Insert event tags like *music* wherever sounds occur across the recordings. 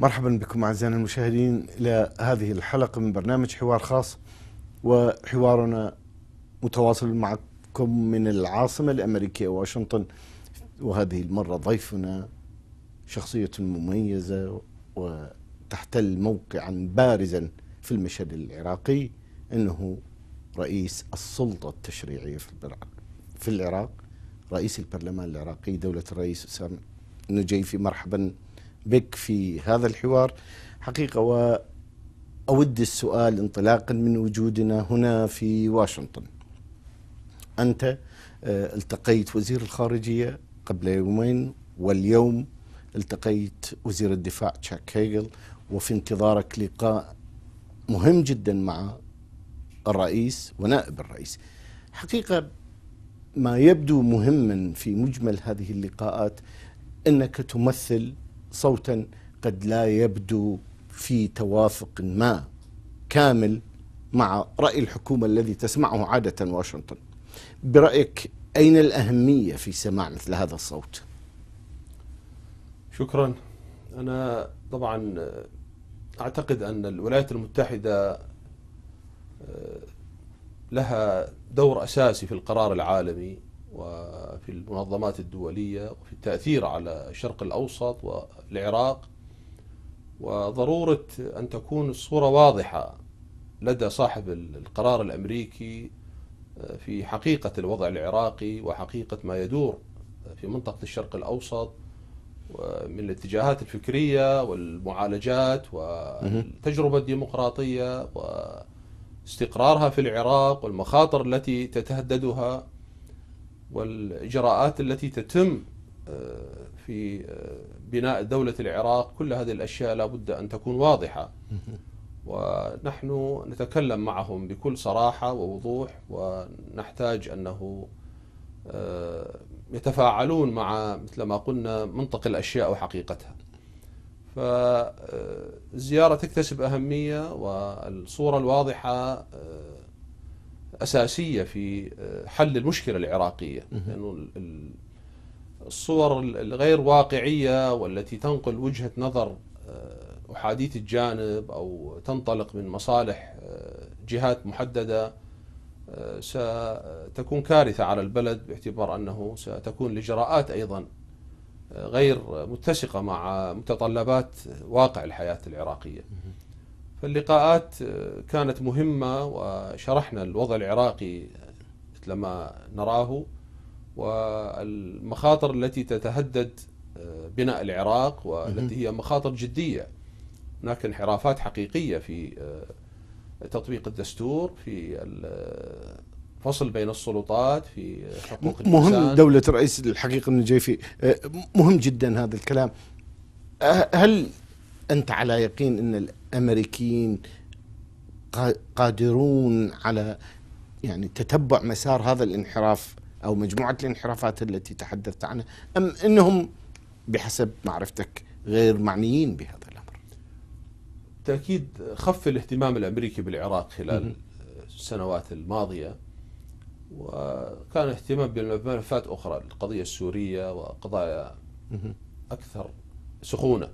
مرحبا بكم اعزائنا المشاهدين الى هذه الحلقه من برنامج حوار خاص وحوارنا متواصل معكم من العاصمه الامريكيه واشنطن وهذه المره ضيفنا شخصيه مميزه وتحتل موقعا بارزا في المشهد العراقي انه رئيس السلطه التشريعيه في العراق في العراق رئيس البرلمان العراقي دوله الرئيس اسامه نجيفي مرحبا بك في هذا الحوار حقيقة وأود السؤال انطلاقا من وجودنا هنا في واشنطن أنت آه، التقيت وزير الخارجية قبل يومين واليوم التقيت وزير الدفاع تشاك هيغل وفي انتظارك لقاء مهم جدا مع الرئيس ونائب الرئيس حقيقة ما يبدو مهما في مجمل هذه اللقاءات أنك تمثل صوتا قد لا يبدو في توافق ما كامل مع رأي الحكومة الذي تسمعه عادة واشنطن برأيك أين الأهمية في سماع مثل هذا الصوت؟ شكرا أنا طبعا أعتقد أن الولايات المتحدة آه، لها دور أساسي في القرار العالمي وفي المنظمات الدولية وفي التأثير على الشرق الأوسط والعراق وضرورة أن تكون الصورة واضحة لدى صاحب القرار الأمريكي آه، في حقيقة الوضع العراقي وحقيقة ما يدور في منطقة الشرق الأوسط من الاتجاهات الفكرية والمعالجات والتجربة الديمقراطية واستقرارها في العراق والمخاطر التي تتهددها والإجراءات التي تتم آه، في آه، بناء دولة العراق كل هذه الأشياء لابد أن تكون واضحة *laughs* ونحن نتكلم معهم بكل صراحة ووضوح ونحتاج أنه آه، يتفاعلون مع مثل ما قلنا منطق الأشياء وحقيقتها فالزيارة تكتسب أهمية والصورة الواضحة اساسيه في آه، حل المشكله العراقيه لانه الصور الغير واقعيه والتي تنقل وجهه نظر آه، احاديه الجانب او تنطلق من مصالح آه، جهات محدده ستكون كارثه على البلد باعتبار انه ستكون الاجراءات ايضا غير متسقه مع متطلبات واقع الحياه العراقيه. فاللقاءات آه، كانت مهمة وشرحنا الوضع العراقي مثل ما نراه والمخاطر التي تتهدد آه، بناء العراق والتي هي مخاطر جدية هناك انحرافات حقيقية في آه، تطبيق الدستور في فصل بين السلطات في حقوق الإنسان مهم دولة رئيس الحقيقة من جيفي مهم جدا هذا الكلام هل أنت على يقين أن امريكيين قادرون على يعني تتبع مسار هذا الانحراف او مجموعه الانحرافات التي تحدثت عنها ام انهم بحسب معرفتك غير معنيين بهذا الامر؟ تاكيد خف الاهتمام الامريكي بالعراق خلال السنوات الماضيه وكان اهتمام بملفات اخرى القضيه السوريه وقضايا اكثر سخونه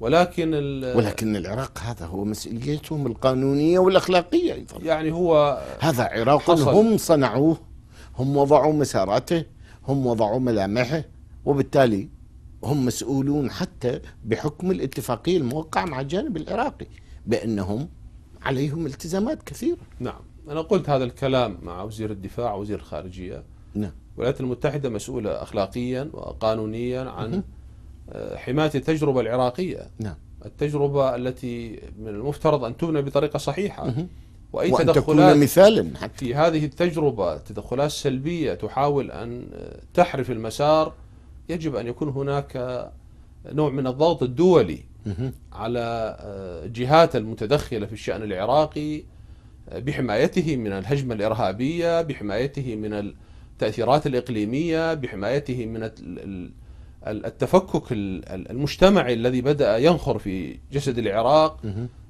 ولكن ولكن العراق هذا هو مسؤوليتهم القانونيه والاخلاقيه ايضا يعني هو هذا عراق هم صنعوه هم وضعوا مساراته هم وضعوا ملامحه وبالتالي هم مسؤولون حتى بحكم الاتفاقيه الموقعه مع الجانب العراقي بانهم عليهم التزامات كثيره نعم انا قلت هذا الكلام مع وزير الدفاع وزير الخارجيه نعم الولايات المتحده مسؤوله اخلاقيا وقانونيا عن -م. حماية التجربة العراقية نعم التجربة التي من المفترض أن تبنى بطريقة صحيحة وأي وأن تدخلات تكون مثالا حتى. في هذه التجربة تدخلات سلبية تحاول أن تحرف المسار يجب أن يكون هناك نوع من الضغط الدولي على آه، جهات المتدخلة في الشأن العراقي آه، بحمايته من الهجمة الإرهابية بحمايته من التأثيرات الإقليمية بحمايته من التفكك المجتمعي الذي بدأ ينخر في جسد العراق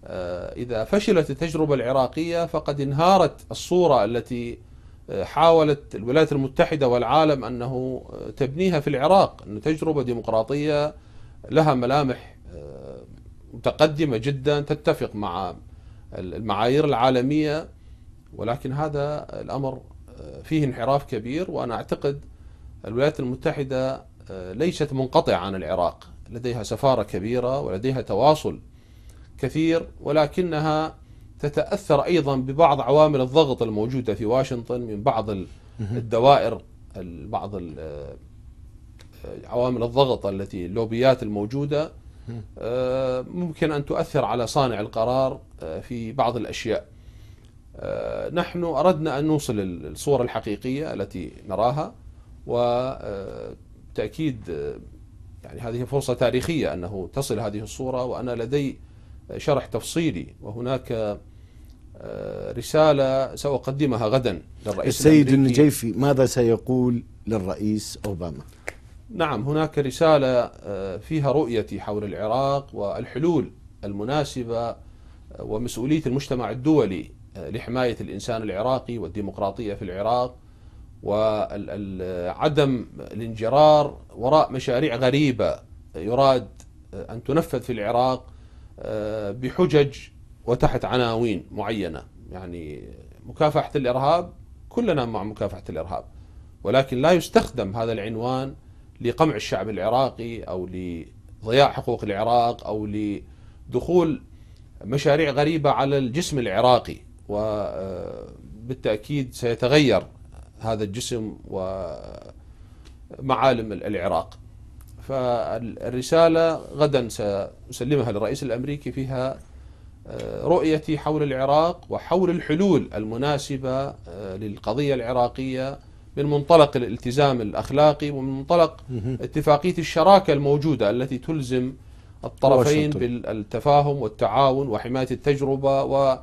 آه، إذا فشلت التجربة العراقية فقد انهارت الصورة التي آه، حاولت الولايات المتحدة والعالم أنه آه، تبنيها في العراق أن تجربة ديمقراطية لها ملامح متقدمة جدا تتفق مع المعايير العالمية ولكن هذا الأمر فيه انحراف كبير وأنا أعتقد الولايات المتحدة آه، ليست منقطعة عن العراق لديها سفارة كبيرة ولديها تواصل كثير ولكنها تتأثر أيضا ببعض عوامل الضغط الموجودة في واشنطن من بعض الدوائر بعض آه، عوامل الضغط التي اللوبيات الموجودة آه، ممكن أن تؤثر على صانع القرار في بعض الأشياء نحن أردنا أن نوصل الصورة الحقيقية التي نراها و بالتأكيد يعني هذه فرصة تاريخية أنه تصل هذه الصورة وأنا لدي شرح تفصيلي وهناك آه، رسالة سأقدمها غدا للرئيس السيد النجيفي ماذا سيقول للرئيس أوباما نعم هناك رسالة آه، فيها رؤيتي حول العراق والحلول المناسبة آه، ومسؤولية المجتمع الدولي لحماية الإنسان العراقي والديمقراطية في العراق وعدم الانجرار وراء مشاريع غريبة يراد أن تنفذ في العراق آه، بحجج وتحت عناوين معينة يعني مكافحة الإرهاب كلنا مع مكافحة الإرهاب ولكن لا يستخدم هذا العنوان لقمع الشعب العراقي أو لضياع حقوق العراق أو لدخول مشاريع غريبة على الجسم العراقي وبالتأكيد آه، سيتغير هذا الجسم ومعالم العراق فالرسالة غدا سأسلمها للرئيس الأمريكي فيها آه، رؤيتي حول العراق وحول الحلول المناسبة آه، للقضية العراقية من منطلق الالتزام الأخلاقي ومن منطلق اتفاقية الشراكة الموجودة التي تلزم الطرفين بالتفاهم والتعاون وحماية التجربة و.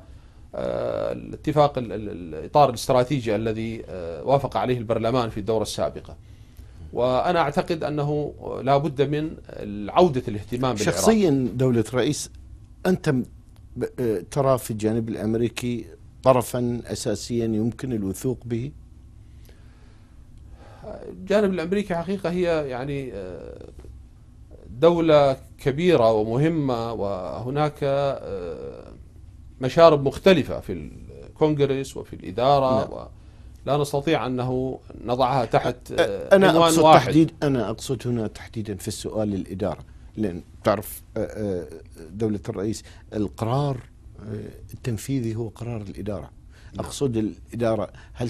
الاتفاق آه، الإطار الاستراتيجي الذي آه، وافق عليه البرلمان في الدورة السابقة وأنا أعتقد أنه لا بد من عودة الاهتمام بالعراق شخصيا دولة رئيس أنت آه، ترى في الجانب الأمريكي طرفا أساسيا يمكن الوثوق به الجانب الأمريكي حقيقة هي يعني دولة كبيرة ومهمة وهناك مشارب مختلفة في الكونغرس وفي الإدارة نعم. ولا نستطيع أنه نضعها تحت أنا عنوان أقصد واحد. تحديد أنا أقصد هنا تحديدا في السؤال للإدارة لأن تعرف دولة الرئيس القرار التنفيذي هو قرار الإدارة نعم. أقصد الإدارة هل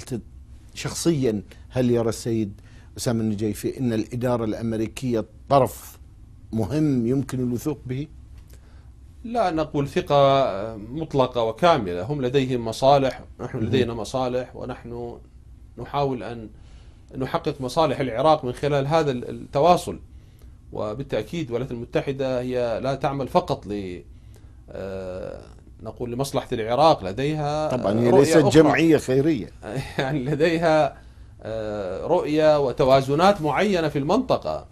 شخصيا هل يرى السيد أسامة النجيفي أن الإدارة الأمريكية طرف مهم يمكن الوثوق به؟ لا نقول ثقة مطلقة وكاملة هم لديهم مصالح نحن لدينا مصالح ونحن نحاول أن نحقق مصالح العراق من خلال هذا التواصل وبالتأكيد الولايات المتحدة هي لا تعمل فقط ل آه، نقول لمصلحة العراق لديها طبعا هي ليست جمعية خيرية *laughs* يعني لديها آه، رؤية وتوازنات معينة في المنطقة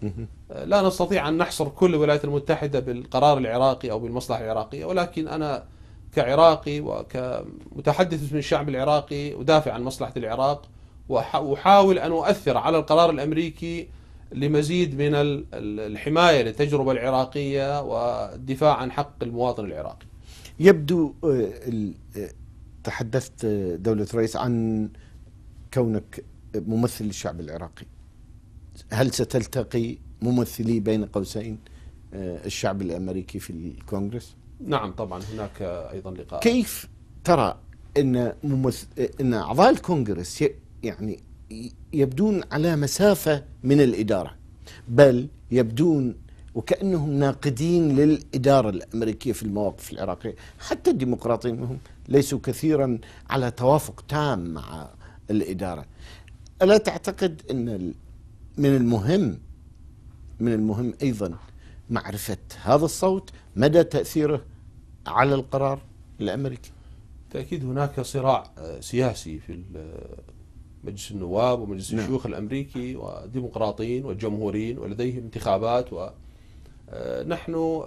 لا نستطيع أن نحصر كل الولايات المتحدة بالقرار العراقي أو بالمصلحة العراقية ولكن أنا كعراقي وكمتحدث باسم الشعب العراقي أدافع عن مصلحة العراق وأحاول أن أؤثر على القرار الأمريكي لمزيد من الحماية للتجربة العراقية والدفاع عن حق المواطن العراقي يبدو آه، آه، تحدثت آه، دولة رئيس عن كونك ممثل للشعب العراقي هل ستلتقي ممثلي بين قوسين آه، الشعب الامريكي في الكونغرس؟ نعم طبعا هناك ايضا لقاء كيف ترى ان ممثل ان اعضاء الكونغرس يعني يبدون على مسافه من الاداره بل يبدون وكانهم ناقدين للاداره الامريكيه في المواقف العراقيه، حتى الديمقراطيين هم ليسوا كثيرا على توافق تام مع الاداره. الا تعتقد ان من المهم من المهم أيضا معرفة هذا الصوت مدى تأثيره على القرار الأمريكي بالتأكيد هناك صراع آه، سياسي في آه، مجلس النواب ومجلس نعم. الشيوخ الأمريكي وديمقراطيين وجمهوريين ولديهم انتخابات و آه، نحن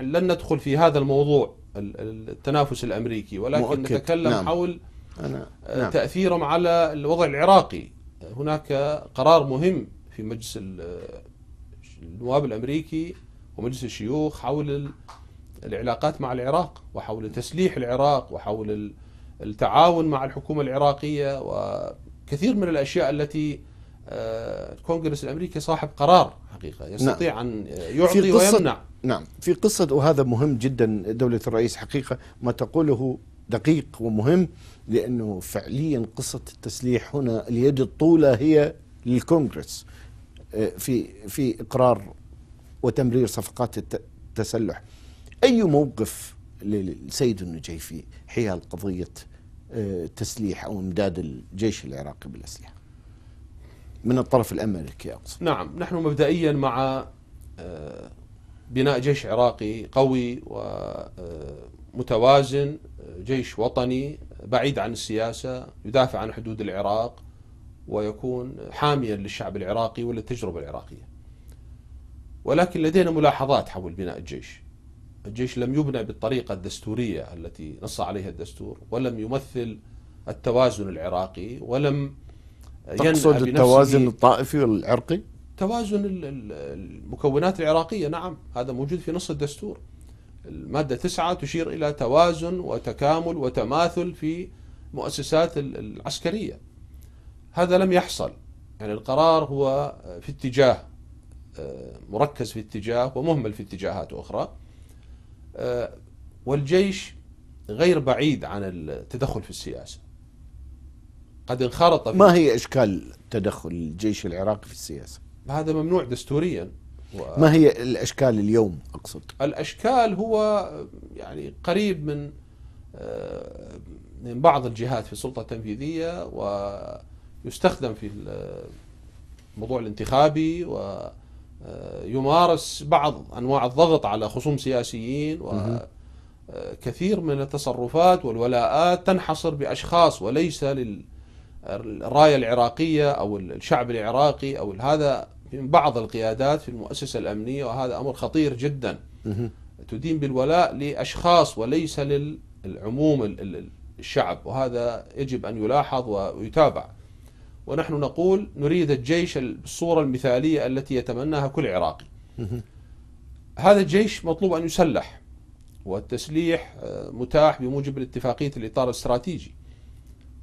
لن ندخل في هذا الموضوع التنافس الأمريكي ولكن مؤكد. نتكلم نعم. حول أنا. نعم. تأثيرهم على الوضع العراقي هناك قرار مهم في مجلس النواب الأمريكي ومجلس الشيوخ حول العلاقات مع العراق وحول تسليح العراق وحول التعاون مع الحكومة العراقية وكثير من الأشياء التي آه، الكونغرس الأمريكي صاحب قرار حقيقة نعم. يستطيع نعم. أن يعطي في قصة ويمنع نعم في قصة وهذا مهم جدا دولة الرئيس حقيقة ما تقوله دقيق ومهم لأنه فعليا قصة التسليح هنا اليد الطولة هي للكونغرس في في اقرار وتمرير صفقات التسلح اي موقف للسيد النجيفي حيال قضيه آه، تسليح او امداد الجيش العراقي بالاسلحه من الطرف الامريكي اقصد نعم نحن مبدئيا مع آه، بناء جيش عراقي قوي ومتوازن آه، جيش وطني بعيد عن السياسه يدافع عن حدود العراق ويكون حاميا للشعب العراقي وللتجربة العراقية ولكن لدينا ملاحظات حول بناء الجيش الجيش لم يبنى بالطريقة الدستورية التي نص عليها الدستور ولم يمثل التوازن العراقي ولم تقصد التوازن الطائفي والعرقي؟ توازن المكونات العراقية نعم هذا موجود في نص الدستور المادة تسعة تشير إلى توازن وتكامل وتماثل في مؤسسات العسكرية هذا لم يحصل يعني القرار هو في اتجاه مركز في اتجاه ومهمل في اتجاهات أخرى والجيش غير بعيد عن التدخل في السياسة قد انخرط ما هي إشكال تدخل الجيش العراقي في السياسة؟ هذا ممنوع دستوريا و... ما هي الأشكال اليوم أقصد؟ الأشكال هو يعني قريب من آه، من بعض الجهات في السلطة التنفيذية و يستخدم في الموضوع الانتخابي ويمارس آه، بعض أنواع الضغط على خصوم سياسيين وكثير آه، من التصرفات والولاءات تنحصر بأشخاص وليس للراية العراقية أو الشعب العراقي أو هذا من بعض القيادات في المؤسسة الأمنية وهذا أمر خطير جدا تدين بالولاء لأشخاص وليس للعموم الشعب وهذا يجب أن يلاحظ ويتابع ونحن نقول نريد الجيش بالصورة المثالية التي يتمناها كل عراقي هذا الجيش مطلوب أن يسلح والتسليح آه، متاح بموجب الاتفاقية الإطار الاستراتيجي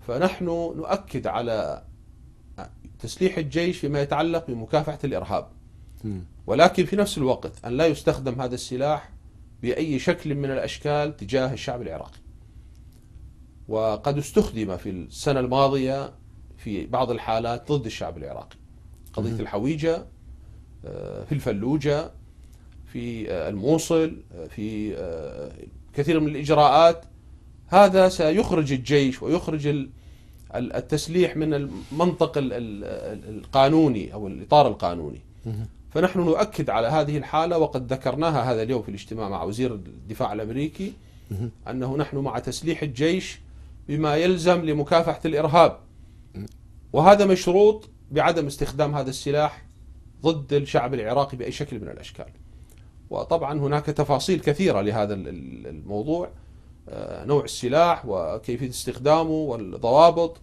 فنحن نؤكد على تسليح الجيش فيما يتعلق بمكافحة الإرهاب ولكن في نفس الوقت أن لا يستخدم هذا السلاح بأي شكل من الأشكال تجاه الشعب العراقي وقد استخدم في السنة الماضية في بعض الحالات ضد الشعب العراقي قضية الحويجة آه، في الفلوجة في آه، الموصل آه، في كثير من الإجراءات هذا سيخرج الجيش ويخرج التسليح من المنطق القانوني أو الإطار القانوني فنحن نؤكد على هذه الحالة وقد ذكرناها هذا اليوم في الاجتماع مع وزير الدفاع الأمريكي أنه نحن مع تسليح الجيش بما يلزم لمكافحة الإرهاب وهذا مشروط بعدم استخدام هذا السلاح ضد الشعب العراقي باي شكل من الاشكال. وطبعا هناك تفاصيل كثيره لهذا الموضوع آه، نوع السلاح وكيفيه استخدامه والضوابط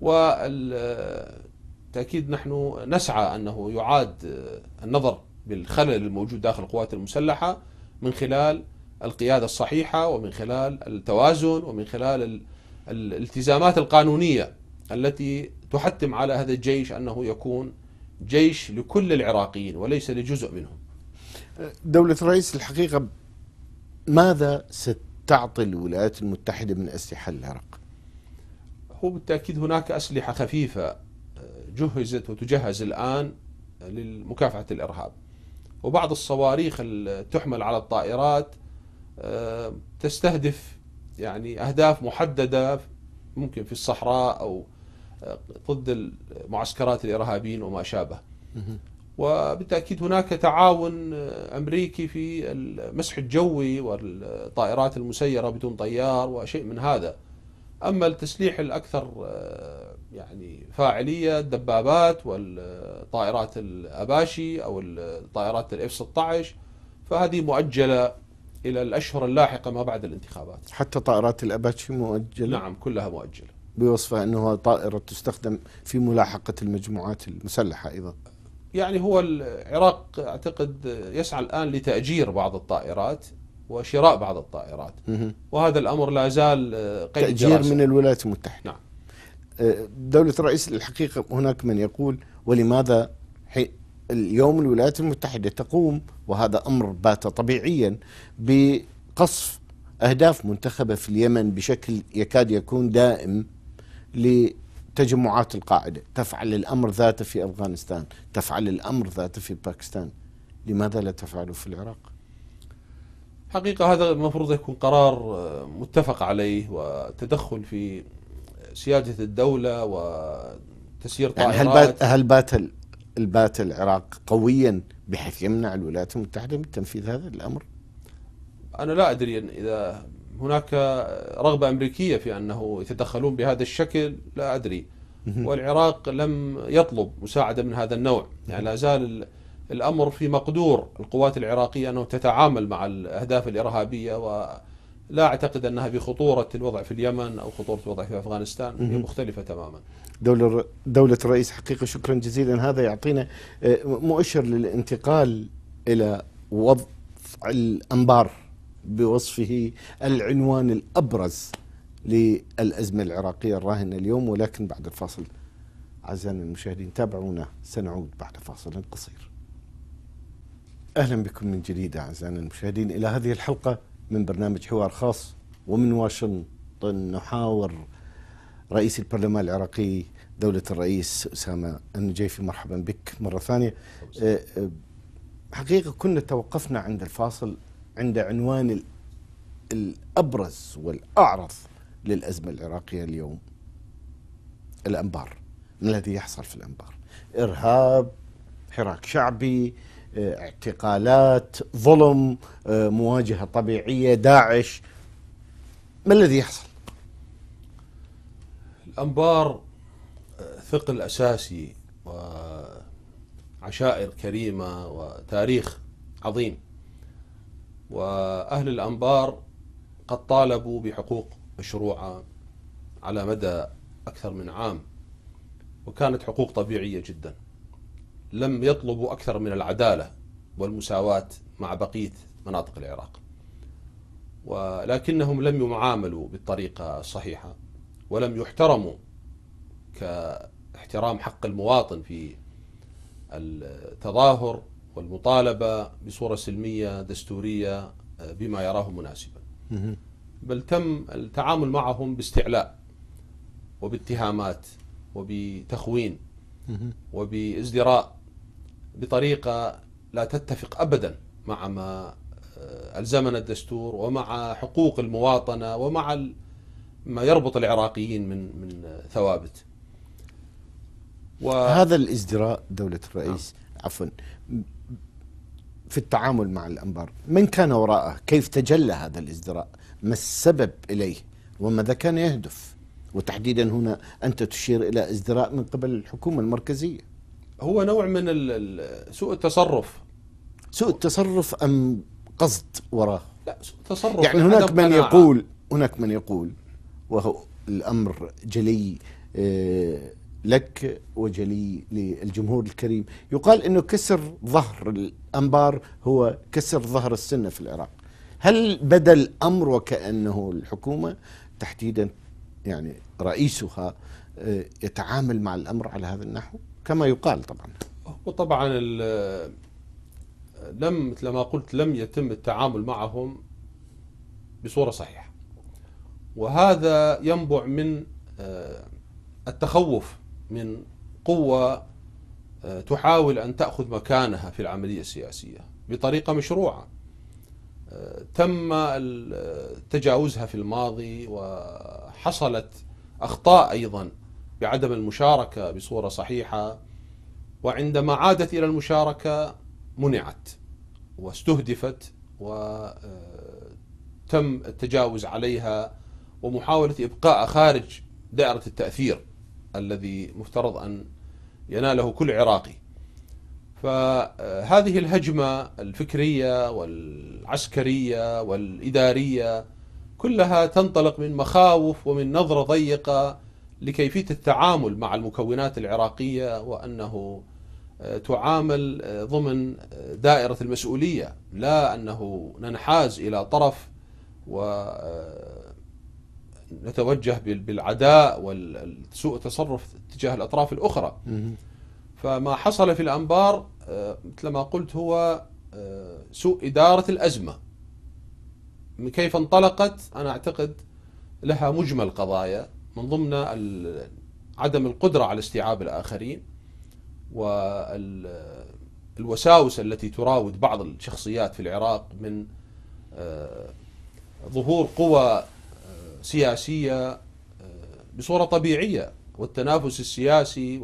وتاكيد آه، نحن نسعى انه يعاد آه، النظر بالخلل الموجود داخل القوات المسلحه من خلال القياده الصحيحه ومن خلال التوازن ومن خلال الالتزامات القانونيه التي تحتم على هذا الجيش أنه يكون جيش لكل العراقيين وليس لجزء منهم دولة الرئيس الحقيقة ماذا ستعطي الولايات المتحدة من أسلحة للعراق؟ هو بالتأكيد هناك أسلحة خفيفة آه، جهزت وتجهز الآن لمكافحة الإرهاب وبعض الصواريخ تحمل على الطائرات آه، تستهدف يعني أهداف محددة ممكن في الصحراء أو ضد معسكرات الارهابيين وما شابه. وبالتاكيد هناك تعاون امريكي في المسح الجوي والطائرات المسيره بدون طيار وشيء من هذا. اما التسليح الاكثر آه، يعني فاعليه الدبابات والطائرات الاباشي او الطائرات الاف 16 فهذه مؤجله الى الاشهر اللاحقه ما بعد الانتخابات. حتى طائرات الاباتشي مؤجله؟ نعم كلها مؤجله. بوصفها أنه طائرة تستخدم في ملاحقة المجموعات المسلحة أيضا يعني هو العراق أعتقد يسعى الآن لتأجير بعض الطائرات وشراء بعض الطائرات وهذا الأمر لا زال قيد تأجير دراسة. من الولايات المتحدة نعم أه، دولة الرئيس الحقيقة هناك من يقول ولماذا اليوم الولايات المتحدة تقوم وهذا أمر بات طبيعيا بقصف أهداف منتخبة في اليمن بشكل يكاد يكون دائم لتجمعات القاعدة تفعل الأمر ذاته في أفغانستان تفعل الأمر ذاته في باكستان لماذا لا تفعله في العراق حقيقة هذا المفروض يكون قرار آه، متفق عليه وتدخل في سيادة الدولة وتسيير طائرات يعني هل بات هل بات البات العراق قويا بحيث يمنع الولايات المتحدة من تنفيذ هذا الأمر؟ أنا لا أدري إذا هناك رغبة أمريكية في أنه يتدخلون بهذا الشكل لا أدري والعراق لم يطلب مساعدة من هذا النوع يعني نعم. لا زال الأمر في مقدور القوات العراقية أنه تتعامل مع الأهداف الإرهابية ولا أعتقد أنها بخطورة الوضع في اليمن أو خطورة الوضع في أفغانستان هي مختلفة تماما دولة, دولة الرئيس حقيقة شكرا جزيلا هذا يعطينا آه، مؤشر للانتقال إلى وضع الأنبار بوصفه العنوان الابرز للازمه العراقيه الراهنه اليوم ولكن بعد الفاصل اعزائنا المشاهدين تابعونا سنعود بعد فاصل قصير. اهلا بكم من جديد اعزائنا المشاهدين الى هذه الحلقه من برنامج حوار خاص ومن واشنطن نحاور رئيس البرلمان العراقي دولة الرئيس أسامة النجيفي مرحبا بك مرة ثانية أه، أه، حقيقة كنا توقفنا عند الفاصل عند عنوان الابرز والاعرض للازمه العراقيه اليوم الانبار ما الذي يحصل في الانبار ارهاب حراك شعبي آه، اعتقالات ظلم آه، مواجهه طبيعيه داعش ما الذي يحصل الانبار آه، ثقل اساسي وعشائر كريمه وتاريخ عظيم وأهل الأنبار قد طالبوا بحقوق مشروعة على مدى أكثر من عام وكانت حقوق طبيعية جدا لم يطلبوا أكثر من العدالة والمساواة مع بقية مناطق العراق ولكنهم لم يعاملوا بالطريقة الصحيحة ولم يحترموا كاحترام حق المواطن في التظاهر والمطالبة بصورة سلمية دستورية آه، بما يراه مناسبا بل تم التعامل معهم باستعلاء وباتهامات وبتخوين وبازدراء بطريقة لا تتفق أبدا مع ما آه، ألزمنا الدستور ومع حقوق المواطنة ومع ما يربط العراقيين من من ثوابت و... هذا الازدراء دولة الرئيس آه. عفوا في التعامل مع الأنبار من كان وراءه كيف تجلى هذا الازدراء ما السبب إليه وماذا كان يهدف وتحديدا هنا أنت تشير إلى ازدراء من قبل الحكومة المركزية هو نوع من سوء التصرف سوء التصرف أم قصد وراه لا سوء التصرف يعني هناك من يقول هناك من يقول وهو الأمر جلي آه، لك وجلي للجمهور الكريم يقال أنه كسر ظهر الأنبار هو كسر ظهر السنة في العراق هل بدا الأمر وكأنه الحكومة تحديدا يعني رئيسها آه، يتعامل مع الأمر على هذا النحو كما يقال طبعا وطبعا لم مثل ما قلت لم يتم التعامل معهم بصورة صحيحة وهذا ينبع من آه، التخوف من قوة آه، تحاول أن تأخذ مكانها في العملية السياسية بطريقة مشروعة آه، تم تجاوزها في الماضي وحصلت أخطاء أيضا بعدم المشاركة بصورة صحيحة وعندما عادت إلى المشاركة منعت واستهدفت وتم آه، التجاوز عليها ومحاولة إبقاء خارج دائرة التأثير الذي مفترض أن يناله كل عراقي فهذه الهجمة الفكرية والعسكرية والإدارية كلها تنطلق من مخاوف ومن نظرة ضيقة لكيفية التعامل مع المكونات العراقية وأنه آه، تعامل آه، ضمن آه، دائرة المسؤولية لا أنه ننحاز إلى طرف و نتوجه بالعداء وسوء التصرف تجاه الأطراف الأخرى فما حصل في الأنبار آه، مثل ما قلت هو آه، سوء إدارة الأزمة من كيف انطلقت أنا أعتقد لها مجمل قضايا من ضمن عدم القدرة على استيعاب الآخرين والوساوس التي تراود بعض الشخصيات في العراق من آه، ظهور قوى سياسية آه، بصورة طبيعية والتنافس السياسي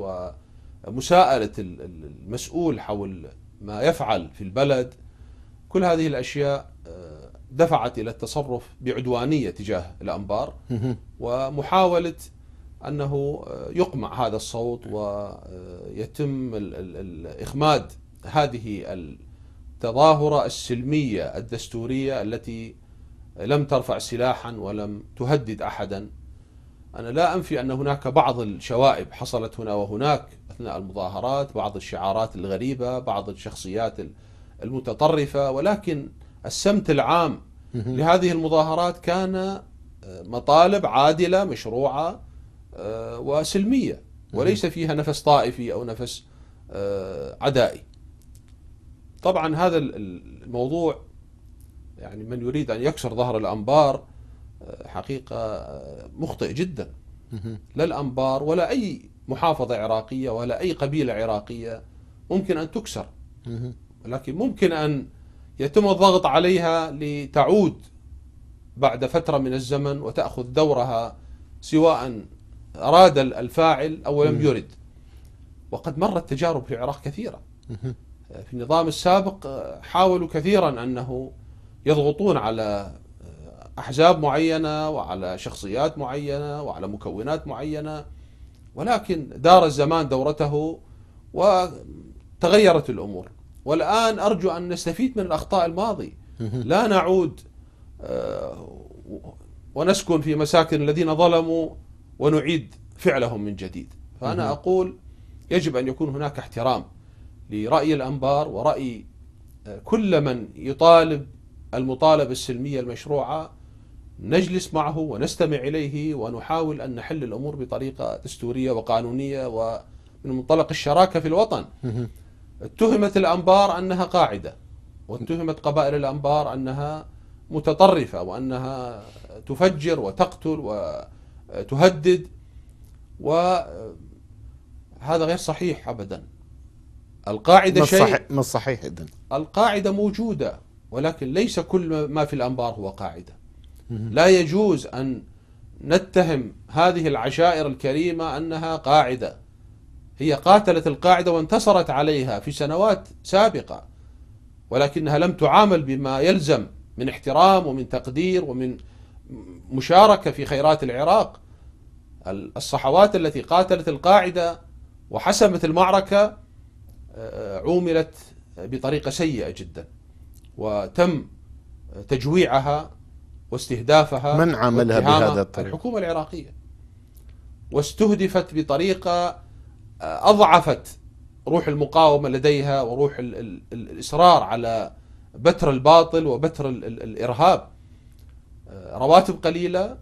ومساءلة المسؤول حول ما يفعل في البلد كل هذه الأشياء آه، دفعت إلى التصرف بعدوانية تجاه الأنبار ومحاولة أنه آه، يقمع هذا الصوت ويتم إخماد هذه التظاهرة السلمية الدستورية التي لم ترفع سلاحا ولم تهدد أحدا أنا لا أنفي أن هناك بعض الشوائب حصلت هنا وهناك أثناء المظاهرات بعض الشعارات الغريبة بعض الشخصيات المتطرفة ولكن السمت العام لهذه المظاهرات كان آه، مطالب عادلة مشروعة آه، وسلمية وليس فيها نفس طائفي أو نفس آه، عدائي طبعا هذا الموضوع يعني من يريد أن يكسر ظهر الأنبار آه، حقيقة آه، مخطئ جدا لا الأنبار ولا أي محافظة عراقية ولا أي قبيلة عراقية ممكن أن تكسر لكن ممكن أن يتم الضغط عليها لتعود بعد فترة من الزمن وتأخذ دورها سواء أراد الفاعل أو لم يرد وقد مرت تجارب في العراق كثيرة آه، في النظام السابق حاولوا كثيرا أنه يضغطون على احزاب معينه وعلى شخصيات معينه وعلى مكونات معينه ولكن دار الزمان دورته وتغيرت الامور والان ارجو ان نستفيد من الاخطاء الماضي لا نعود آه، ونسكن في مساكن الذين ظلموا ونعيد فعلهم من جديد فانا اقول يجب ان يكون هناك احترام لراي الانبار وراي آه، كل من يطالب المطالبة السلمية المشروعة نجلس معه ونستمع إليه ونحاول أن نحل الأمور بطريقة دستورية وقانونية ومن منطلق الشراكة في الوطن اتهمت الأنبار أنها قاعدة واتهمت قبائل الأنبار أنها متطرفة وأنها تفجر وتقتل وتهدد وهذا غير صحيح أبدا القاعدة ما شيء ما الصحيح إذن القاعدة موجودة ولكن ليس كل ما في الأنبار هو قاعدة لا يجوز أن نتهم هذه العشائر الكريمة أنها قاعدة هي قاتلت القاعدة وانتصرت عليها في سنوات سابقة ولكنها لم تعامل بما يلزم من احترام ومن تقدير ومن مشاركة في خيرات العراق الصحوات التي قاتلت القاعدة وحسمت المعركة آه، عوملت بطريقة سيئة جداً وتم تجويعها واستهدافها من عاملها بهذا الطريق؟ الحكومة العراقية واستهدفت بطريقة آه، أضعفت روح المقاومة لديها وروح الـ الـ الإصرار على بتر الباطل وبتر الـ الـ الإرهاب آه، رواتب قليلة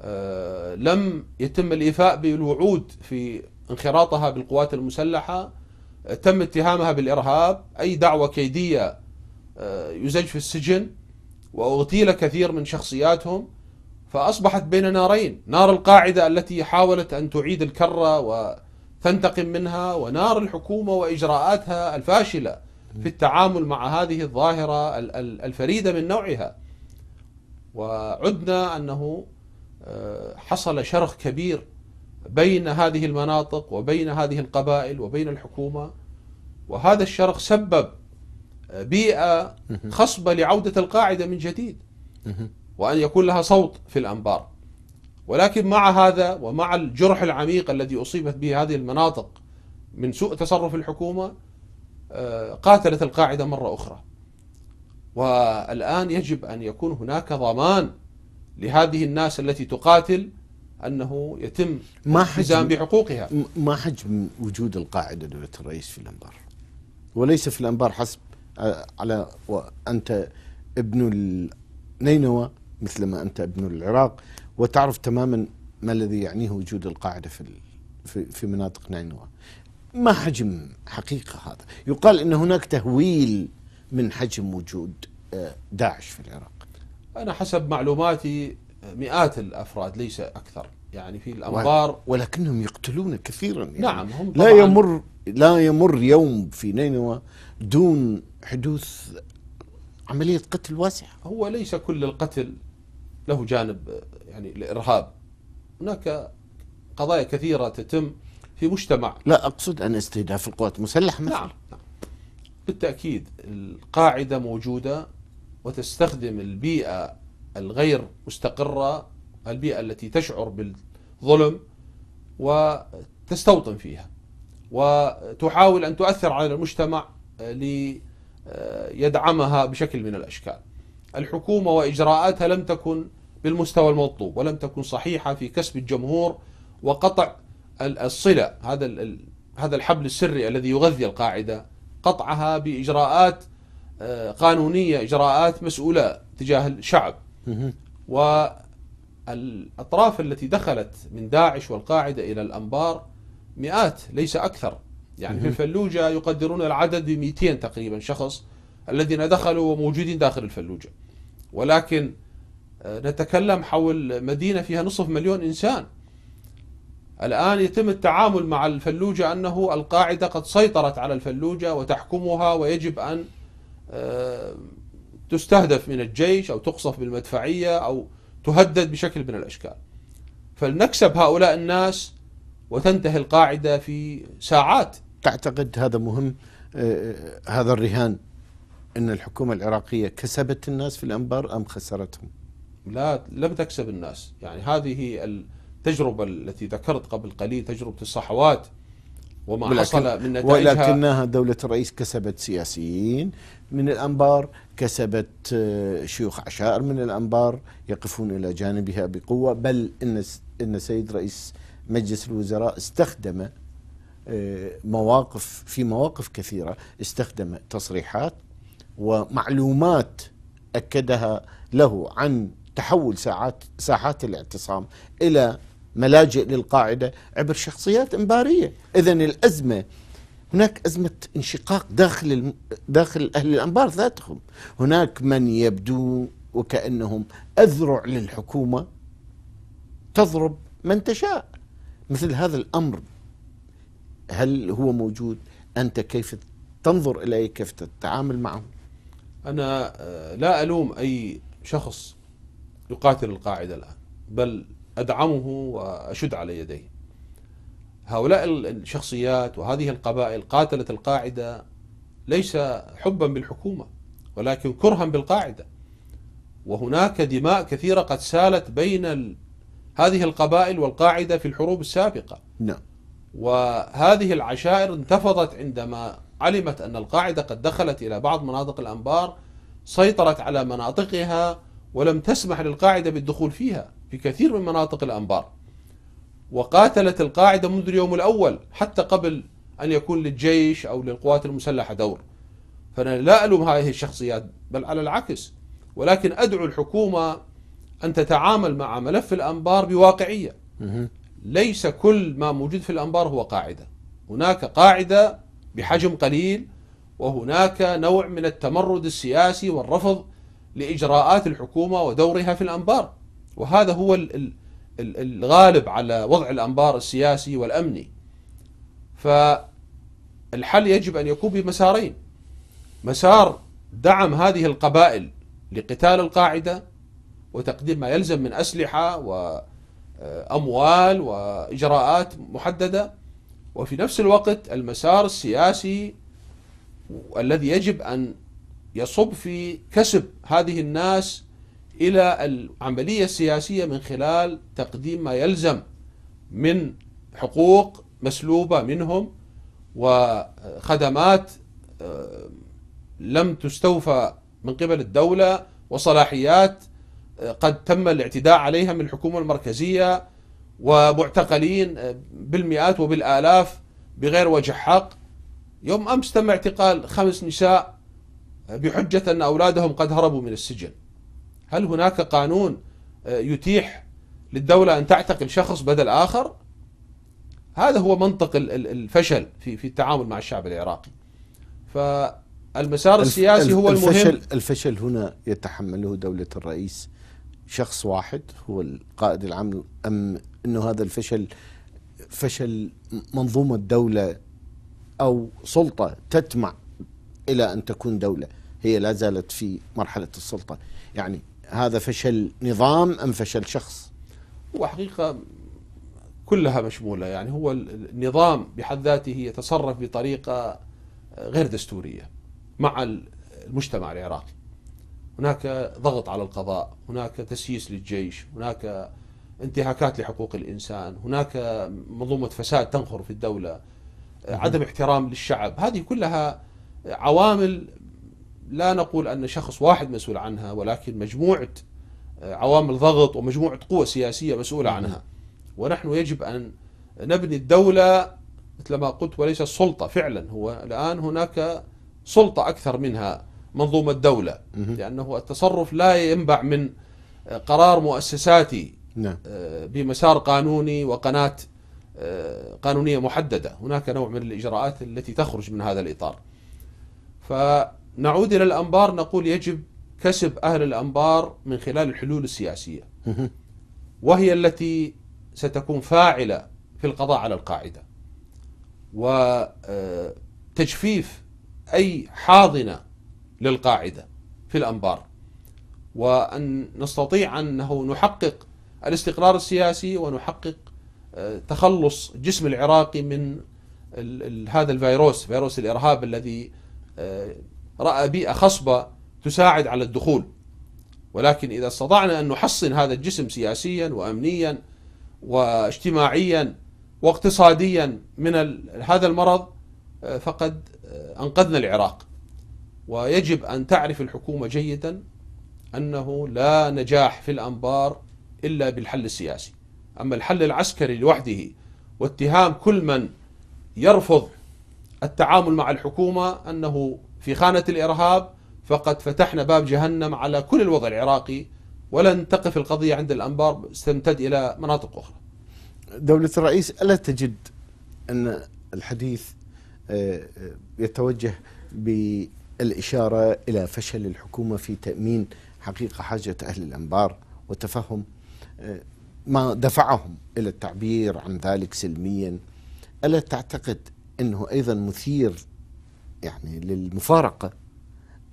آه، لم يتم الإيفاء بالوعود في انخراطها بالقوات المسلحة تم اتهامها بالإرهاب أي دعوة كيدية آه، يزج في السجن وأغتيل كثير من شخصياتهم فأصبحت بين نارين نار القاعدة التي حاولت أن تعيد الكرة وتنتقم منها ونار الحكومة وإجراءاتها الفاشلة في التعامل مع هذه الظاهرة الفريدة من نوعها وعدنا أنه آه، حصل شرخ كبير بين هذه المناطق وبين هذه القبائل وبين الحكومة وهذا الشرخ سبب بيئة خصبة لعودة القاعدة من جديد وأن يكون لها صوت في الأنبار ولكن مع هذا ومع الجرح العميق الذي أصيبت به هذه المناطق من سوء تصرف الحكومة آه، قاتلت القاعدة مرة أخرى والآن يجب أن يكون هناك ضمان لهذه الناس التي تقاتل أنه يتم ما حزام بحقوقها ما حجم وجود القاعدة دولة الرئيس في الأنبار وليس في الأنبار حسب على وأنت ابن نينوى مثل ما أنت ابن العراق وتعرف تماما ما الذي يعنيه وجود القاعدة في في مناطق نينوى ما حجم حقيقة هذا يقال أن هناك تهويل من حجم وجود آه، داعش في العراق أنا حسب معلوماتي آه، مئات الأفراد ليس أكثر يعني في الأنبار ولكنهم يقتلون كثيرا يعني نعم هم لا يمر لا يمر يوم في نينوى دون حدوث عملية قتل واسعة هو ليس كل القتل له جانب يعني الإرهاب هناك قضايا كثيرة تتم في مجتمع لا أقصد أن استهداف القوات المسلحة مثلا نعم. نعم. بالتأكيد القاعدة موجودة وتستخدم البيئة الغير مستقرة البيئة التي تشعر بالظلم وتستوطن فيها وتحاول أن تؤثر على المجتمع لي يدعمها بشكل من الأشكال الحكومة وإجراءاتها لم تكن بالمستوى المطلوب ولم تكن صحيحة في كسب الجمهور وقطع الصلة هذا هذا الحبل السري الذي يغذي القاعدة قطعها بإجراءات آه، قانونية إجراءات مسؤولة تجاه الشعب والأطراف التي دخلت من داعش والقاعدة إلى الأنبار مئات ليس أكثر يعني في الفلوجة يقدرون العدد ب 200 تقريبا شخص الذين دخلوا وموجودين داخل الفلوجة ولكن آه، نتكلم حول مدينة فيها نصف مليون إنسان الآن يتم التعامل مع الفلوجة أنه القاعدة قد سيطرت على الفلوجة وتحكمها ويجب أن آه، تستهدف من الجيش أو تقصف بالمدفعية أو تهدد بشكل من الأشكال فلنكسب هؤلاء الناس وتنتهي القاعدة في ساعات تعتقد هذا مهم آه، هذا الرهان ان الحكومه العراقيه كسبت الناس في الانبار ام خسرتهم؟ لا لم تكسب الناس، يعني هذه التجربه التي ذكرت قبل قليل تجربه الصحوات وما ولكن حصل من نتائجها ولكنها دولة الرئيس كسبت سياسيين من الأنبار كسبت آه، شيوخ عشائر من الأنبار يقفون إلى جانبها بقوة بل إن إن سيد رئيس مجلس الوزراء استخدم آه، مواقف في مواقف كثيره استخدم تصريحات ومعلومات اكدها له عن تحول ساعات ساحات الاعتصام الى ملاجئ للقاعده عبر شخصيات انباريه، اذا الازمه هناك ازمه انشقاق داخل داخل اهل الانبار ذاتهم، هناك من يبدو وكانهم اذرع للحكومه تضرب من تشاء مثل هذا الامر هل هو موجود أنت كيف تنظر إليه كيف تتعامل معه أنا آه، لا ألوم أي شخص يقاتل القاعدة الآن بل أدعمه وأشد على يديه هؤلاء الشخصيات وهذه القبائل قاتلت القاعدة ليس حبا بالحكومة ولكن كرها بالقاعدة وهناك دماء كثيرة قد سالت بين هذه القبائل والقاعدة في الحروب السابقة نعم وهذه العشائر انتفضت عندما علمت أن القاعدة قد دخلت إلى بعض مناطق الأنبار سيطرت على مناطقها ولم تسمح للقاعدة بالدخول فيها في كثير من مناطق الأنبار وقاتلت القاعدة منذ اليوم الأول حتى قبل أن يكون للجيش أو للقوات المسلحة دور فأنا لا ألوم هذه الشخصيات بل على العكس ولكن أدعو الحكومة أن تتعامل مع ملف الأنبار بواقعية ليس كل ما موجود في الأنبار هو قاعدة هناك قاعدة بحجم قليل وهناك نوع من التمرد السياسي والرفض لإجراءات الحكومة ودورها في الأنبار وهذا هو الغالب على وضع الأنبار السياسي والأمني فالحل يجب أن يكون بمسارين مسار دعم هذه القبائل لقتال القاعدة وتقديم ما يلزم من أسلحة و آه، أموال وإجراءات محددة وفي نفس الوقت المسار السياسي الذي يجب أن يصب في كسب هذه الناس إلى العملية السياسية من خلال تقديم ما يلزم من حقوق مسلوبة منهم وخدمات آه، لم تستوفى من قبل الدولة وصلاحيات قد تم الاعتداء عليها من الحكومة المركزية ومعتقلين بالمئات وبالآلاف بغير وجه حق يوم أمس تم اعتقال خمس نساء بحجة أن أولادهم قد هربوا من السجن هل هناك قانون يتيح للدولة أن تعتقل شخص بدل آخر هذا هو منطق الفشل في في التعامل مع الشعب العراقي فالمسار السياسي هو المهم الفشل الفشل هنا يتحمله دولة الرئيس شخص واحد هو القائد العام أم أنه هذا الفشل فشل منظومة دولة أو سلطة تتمع إلى أن تكون دولة هي لا زالت في مرحلة السلطة يعني هذا فشل نظام أم فشل شخص هو حقيقه كلها مشمولة يعني هو النظام بحد ذاته يتصرف بطريقة غير دستورية مع المجتمع العراقي هناك ضغط على القضاء هناك تسييس للجيش هناك انتهاكات لحقوق الإنسان هناك منظومة فساد تنخر في الدولة عدم احترام للشعب هذه كلها عوامل لا نقول أن شخص واحد مسؤول عنها ولكن مجموعة عوامل ضغط ومجموعة قوى سياسية مسؤولة عنها ونحن يجب أن نبني الدولة مثل ما قلت وليس السلطة فعلا هو الآن هناك سلطة أكثر منها منظومة دولة لأنه التصرف لا ينبع من قرار مؤسساتي نعم. آه، بمسار قانوني وقناة آه، قانونية محددة هناك نوع من الإجراءات التي تخرج من هذا الإطار فنعود إلى الأنبار نقول يجب كسب أهل الأنبار من خلال الحلول السياسية وهي التي ستكون فاعلة في القضاء على القاعدة وتجفيف آه، أي حاضنة للقاعدة في الأنبار وأن نستطيع أنه نحقق الاستقرار السياسي ونحقق آه، تخلص جسم العراقي من هذا الفيروس فيروس الإرهاب الذي آه، رأى بيئة خصبة تساعد على الدخول ولكن إذا استطعنا أن نحصن هذا الجسم سياسيا وأمنيا واجتماعيا واقتصاديا من هذا المرض آه، فقد أنقذنا العراق ويجب أن تعرف الحكومة جيدا أنه لا نجاح في الأنبار إلا بالحل السياسي أما الحل العسكري لوحده واتهام كل من يرفض التعامل مع الحكومة أنه في خانة الإرهاب فقد فتحنا باب جهنم على كل الوضع العراقي ولن تقف القضية عند الأنبار ستمتد إلى مناطق أخرى دولة الرئيس ألا تجد أن الحديث آه، آه، يتوجه ب الإشارة إلى فشل الحكومة في تأمين حقيقة حاجة أهل الأنبار وتفهم آه، ما دفعهم إلى التعبير عن ذلك سلميا ألا تعتقد أنه أيضا مثير يعني للمفارقة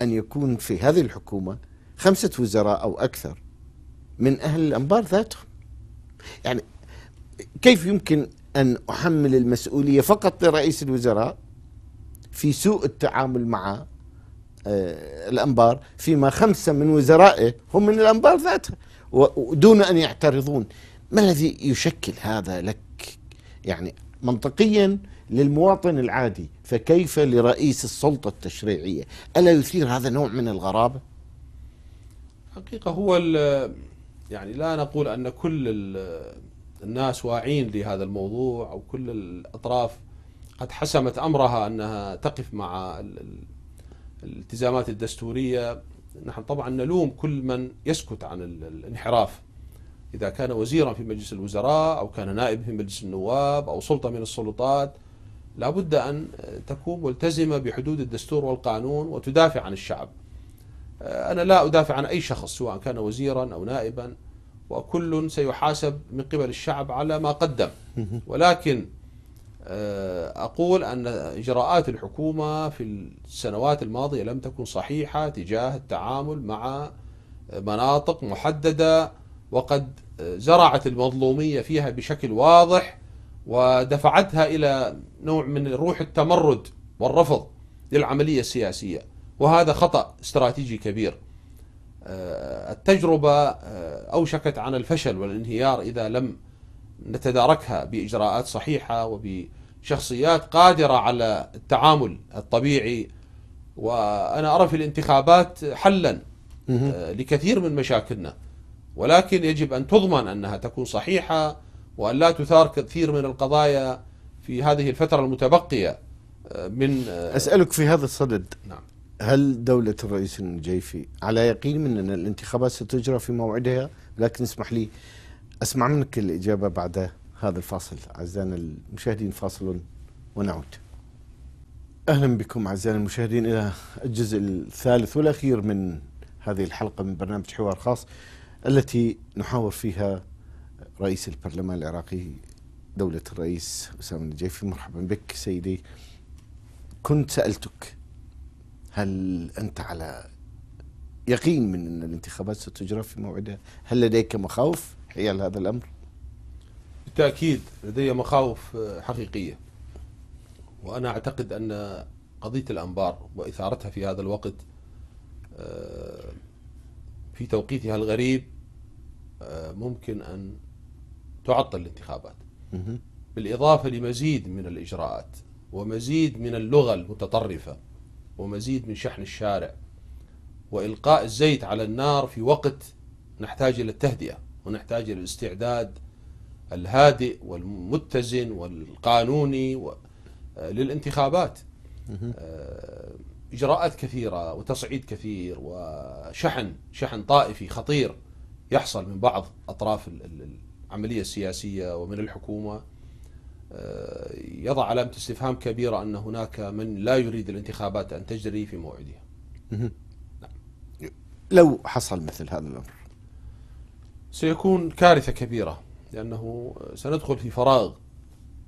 أن يكون في هذه الحكومة خمسة وزراء أو أكثر من أهل الأنبار ذاتهم يعني كيف يمكن أن أحمل المسؤولية فقط لرئيس الوزراء في سوء التعامل مع آه، الأنبار فيما خمسة من وزرائه هم من الأنبار ذاتها ودون أن يعترضون ما الذي يشكل هذا لك يعني منطقيا للمواطن العادي فكيف لرئيس السلطة التشريعية ألا يثير هذا نوع من الغرابة حقيقة هو يعني لا نقول أن كل الناس واعين لهذا الموضوع أو كل الأطراف قد حسمت أمرها أنها تقف مع الالتزامات الدستورية نحن طبعا نلوم كل من يسكت عن الانحراف إذا كان وزيرا في مجلس الوزراء أو كان نائب في مجلس النواب أو سلطة من السلطات لابد أن تكون ملتزمة بحدود الدستور والقانون وتدافع عن الشعب أنا لا أدافع عن أي شخص سواء كان وزيرا أو نائبا وكل سيحاسب من قبل الشعب على ما قدم ولكن آه، أقول أن إجراءات الحكومة في السنوات الماضية لم تكن صحيحة تجاه التعامل مع مناطق محددة وقد زرعت المظلومية فيها بشكل واضح ودفعتها إلى نوع من روح التمرد والرفض للعملية السياسية وهذا خطأ استراتيجي كبير آه، التجربة آه، أوشكت عن الفشل والانهيار إذا لم نتداركها باجراءات صحيحه وبشخصيات قادره على التعامل الطبيعي وانا ارى في الانتخابات حلا آه، لكثير من مشاكلنا ولكن يجب ان تضمن انها تكون صحيحه وان لا تثار كثير من القضايا في هذه الفتره المتبقيه آه، من آه، اسالك في هذا الصدد نعم هل دولة الرئيس النجيفي على يقين من أن الانتخابات ستجرى في موعدها لكن اسمح لي أسمع منك الإجابة بعد هذا الفاصل أعزائنا المشاهدين فاصل ونعود أهلا بكم أعزائنا المشاهدين إلى الجزء الثالث والأخير من هذه الحلقة من برنامج حوار خاص التي نحاور فيها رئيس البرلمان العراقي دولة الرئيس أسامة النجيفي مرحبا بك سيدي كنت سألتك هل أنت على يقين من أن الانتخابات ستجرى في موعدها هل لديك مخاوف حيال هذا الأمر بالتأكيد لدي مخاوف آه، حقيقية وأنا أعتقد أن قضية الأنبار وإثارتها في هذا الوقت آه، في توقيتها الغريب آه، ممكن أن تعطل الانتخابات بالإضافة لمزيد من الإجراءات ومزيد من اللغة المتطرفة ومزيد من شحن الشارع وإلقاء الزيت على النار في وقت نحتاج إلى التهدئة ونحتاج الى الاستعداد الهادئ والمتزن والقانوني للانتخابات آه، اجراءات كثيره وتصعيد كثير وشحن شحن طائفي خطير يحصل من بعض اطراف العمليه السياسيه ومن الحكومه آه، يضع علامه استفهام كبيره ان هناك من لا يريد الانتخابات ان تجري في موعدها. نعم. لو حصل مثل هذا الامر سيكون كارثة كبيرة لأنه سندخل في فراغ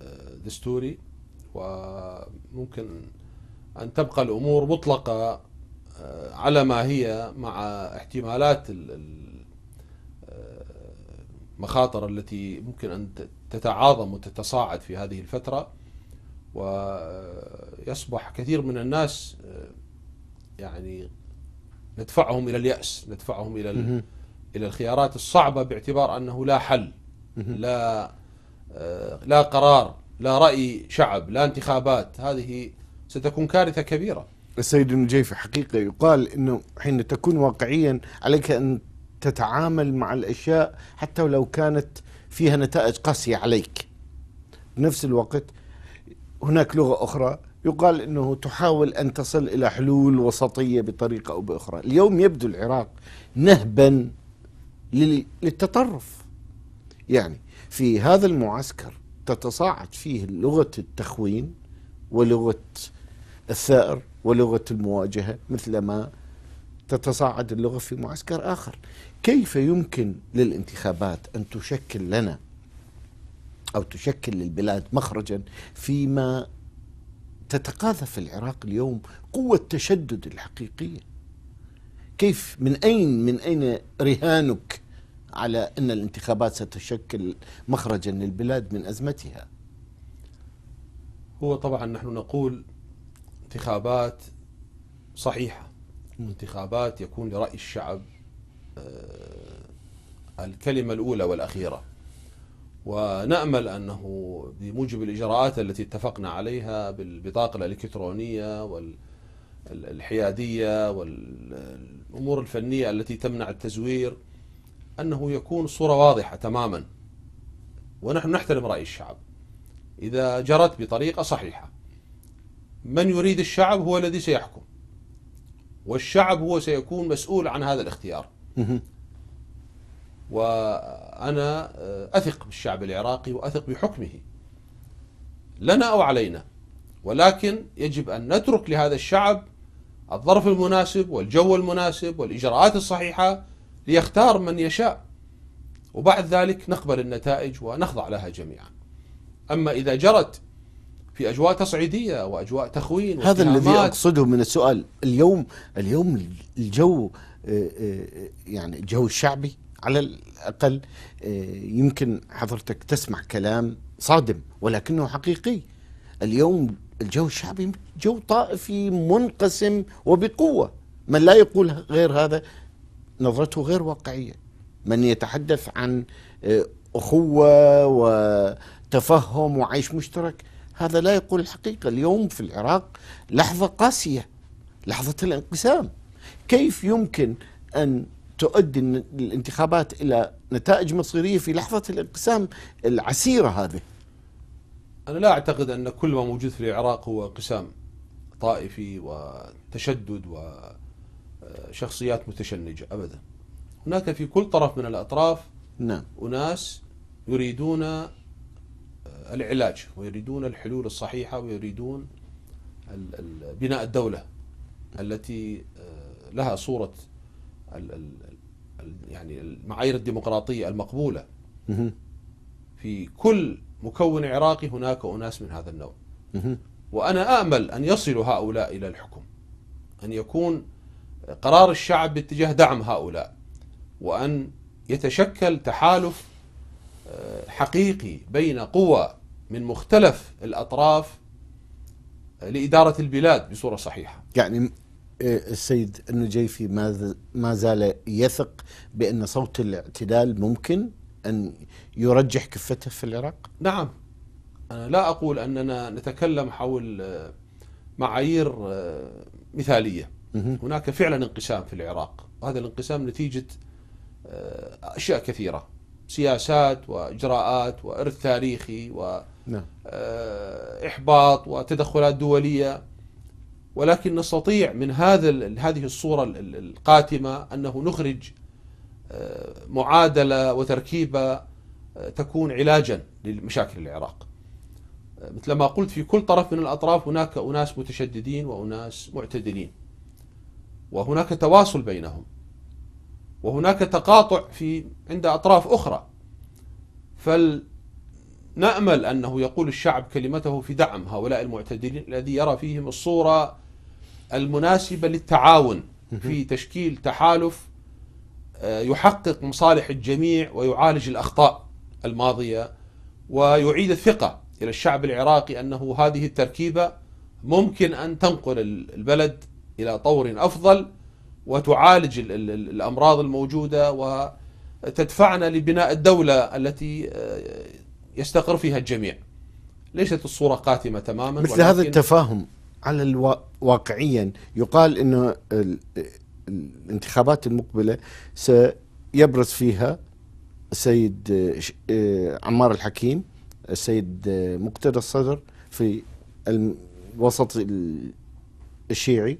آه، دستوري وممكن أن تبقى الأمور مطلقة آه، على ما هي مع احتمالات المخاطر آه، التي ممكن أن تتعاظم وتتصاعد في هذه الفترة ويصبح كثير من الناس يعني ندفعهم إلى اليأس ندفعهم إلى إلى الخيارات الصعبة باعتبار أنه لا حل لا آه، لا قرار لا رأي شعب لا انتخابات هذه ستكون كارثة كبيرة السيد النجيفي حقيقة يقال أنه حين تكون واقعيا عليك أن تتعامل مع الأشياء حتى ولو كانت فيها نتائج قاسية عليك بنفس الوقت هناك لغة أخرى يقال أنه تحاول أن تصل إلى حلول وسطية بطريقة أو بأخرى اليوم يبدو العراق نهبا للتطرف يعني في هذا المعسكر تتصاعد فيه لغة التخوين ولغة الثائر ولغة المواجهة مثلما تتصاعد اللغة في معسكر آخر كيف يمكن للانتخابات أن تشكل لنا أو تشكل للبلاد مخرجا فيما تتقاذف العراق اليوم قوة تشدد الحقيقية كيف من أين من أين رهانك على أن الانتخابات ستشكل مخرجا للبلاد من أزمتها هو طبعا نحن نقول انتخابات صحيحة انتخابات يكون لرأي الشعب آه، الكلمة الأولى والأخيرة ونأمل أنه بموجب الإجراءات التي اتفقنا عليها بالبطاقة الإلكترونية وال الحيادية والأمور الفنية التي تمنع التزوير أنه يكون صورة واضحة تماما ونحن نحترم رأي الشعب إذا جرت بطريقة صحيحة من يريد الشعب هو الذي سيحكم والشعب هو سيكون مسؤول عن هذا الاختيار وأنا آه، أثق بالشعب العراقي وأثق بحكمه لنا أو علينا ولكن يجب أن نترك لهذا الشعب الظرف المناسب والجو المناسب والإجراءات الصحيحة ليختار من يشاء وبعد ذلك نقبل النتائج ونخضع لها جميعا أما إذا جرت في أجواء تصعيدية وأجواء تخوين هذا الذي أقصده من السؤال اليوم اليوم الجو آه، آه، يعني الجو الشعبي على الأقل آه، يمكن حضرتك تسمع كلام صادم ولكنه حقيقي اليوم الجو الشعبي جو طائفي منقسم وبقوه من لا يقول غير هذا نظرته غير واقعيه من يتحدث عن آه، اخوه وتفهم وعيش مشترك هذا لا يقول الحقيقه اليوم في العراق لحظه قاسيه لحظه الانقسام كيف يمكن ان تؤدي الانتخابات الى نتائج مصيريه في لحظه الانقسام العسيره هذه أنا لا أعتقد أن كل ما موجود في العراق هو انقسام طائفي وتشدد وشخصيات متشنجة أبدا هناك في كل طرف من الأطراف نعم. أناس يريدون العلاج ويريدون الحلول الصحيحة ويريدون بناء الدولة التي آه، لها صورة يعني المعايير الديمقراطية المقبولة في كل مكون عراقي هناك أناس من هذا النوع وأنا آمل أن يصل هؤلاء إلى الحكم أن يكون قرار الشعب باتجاه دعم هؤلاء وأن يتشكل تحالف آه، حقيقي بين قوى من مختلف الأطراف آه، لإدارة البلاد بصورة صحيحة يعني آه، السيد النجيفي ما زال يثق بأن صوت الاعتدال ممكن أن يرجح كفته في العراق؟ نعم أنا لا أقول أننا نتكلم حول آه، معايير آه، مثالية هناك فعلا انقسام في العراق وهذا الانقسام نتيجة آه، أشياء كثيرة سياسات وإجراءات وإرث تاريخي وإحباط نعم. وتدخلات دولية ولكن نستطيع من هذا هذه الصورة القاتمة أنه نخرج معادلة وتركيبة آه، تكون علاجا لمشاكل العراق آه، مثل ما قلت في كل طرف من الأطراف هناك أناس متشددين وأناس معتدلين وهناك تواصل بينهم وهناك تقاطع في عند أطراف أخرى فلنأمل أنه يقول الشعب كلمته في دعم هؤلاء المعتدلين الذي يرى فيهم الصورة المناسبة للتعاون في تشكيل تحالف آه، يحقق مصالح الجميع ويعالج الأخطاء الماضية ويعيد الثقة إلى الشعب العراقي أنه هذه التركيبة ممكن أن تنقل البلد إلى طور أفضل وتعالج الأمراض الموجودة وتدفعنا لبناء الدولة التي آه، يستقر فيها الجميع ليست الصورة قاتمة تماما مثل هذا التفاهم على الواقعيا يقال أنه الانتخابات المقبله سيبرز فيها السيد آه، عمار الحكيم السيد آه، مقتدى الصدر في الوسط الشيعي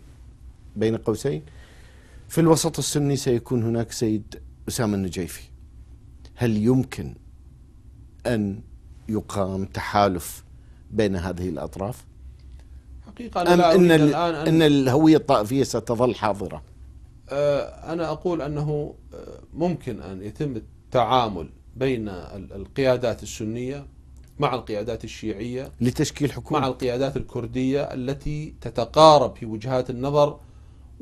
بين قوسين في الوسط السني سيكون هناك سيد أسامة النجيفي هل يمكن أن يقام تحالف بين هذه الأطراف؟ حقيقة أنا أم لا أن, أن, أن الهوية الطائفية ستظل حاضرة؟ آه، أنا أقول أنه آه، ممكن أن يتم التعامل بين القيادات السنية مع القيادات الشيعية لتشكيل حكومة مع القيادات الكردية التي تتقارب في وجهات النظر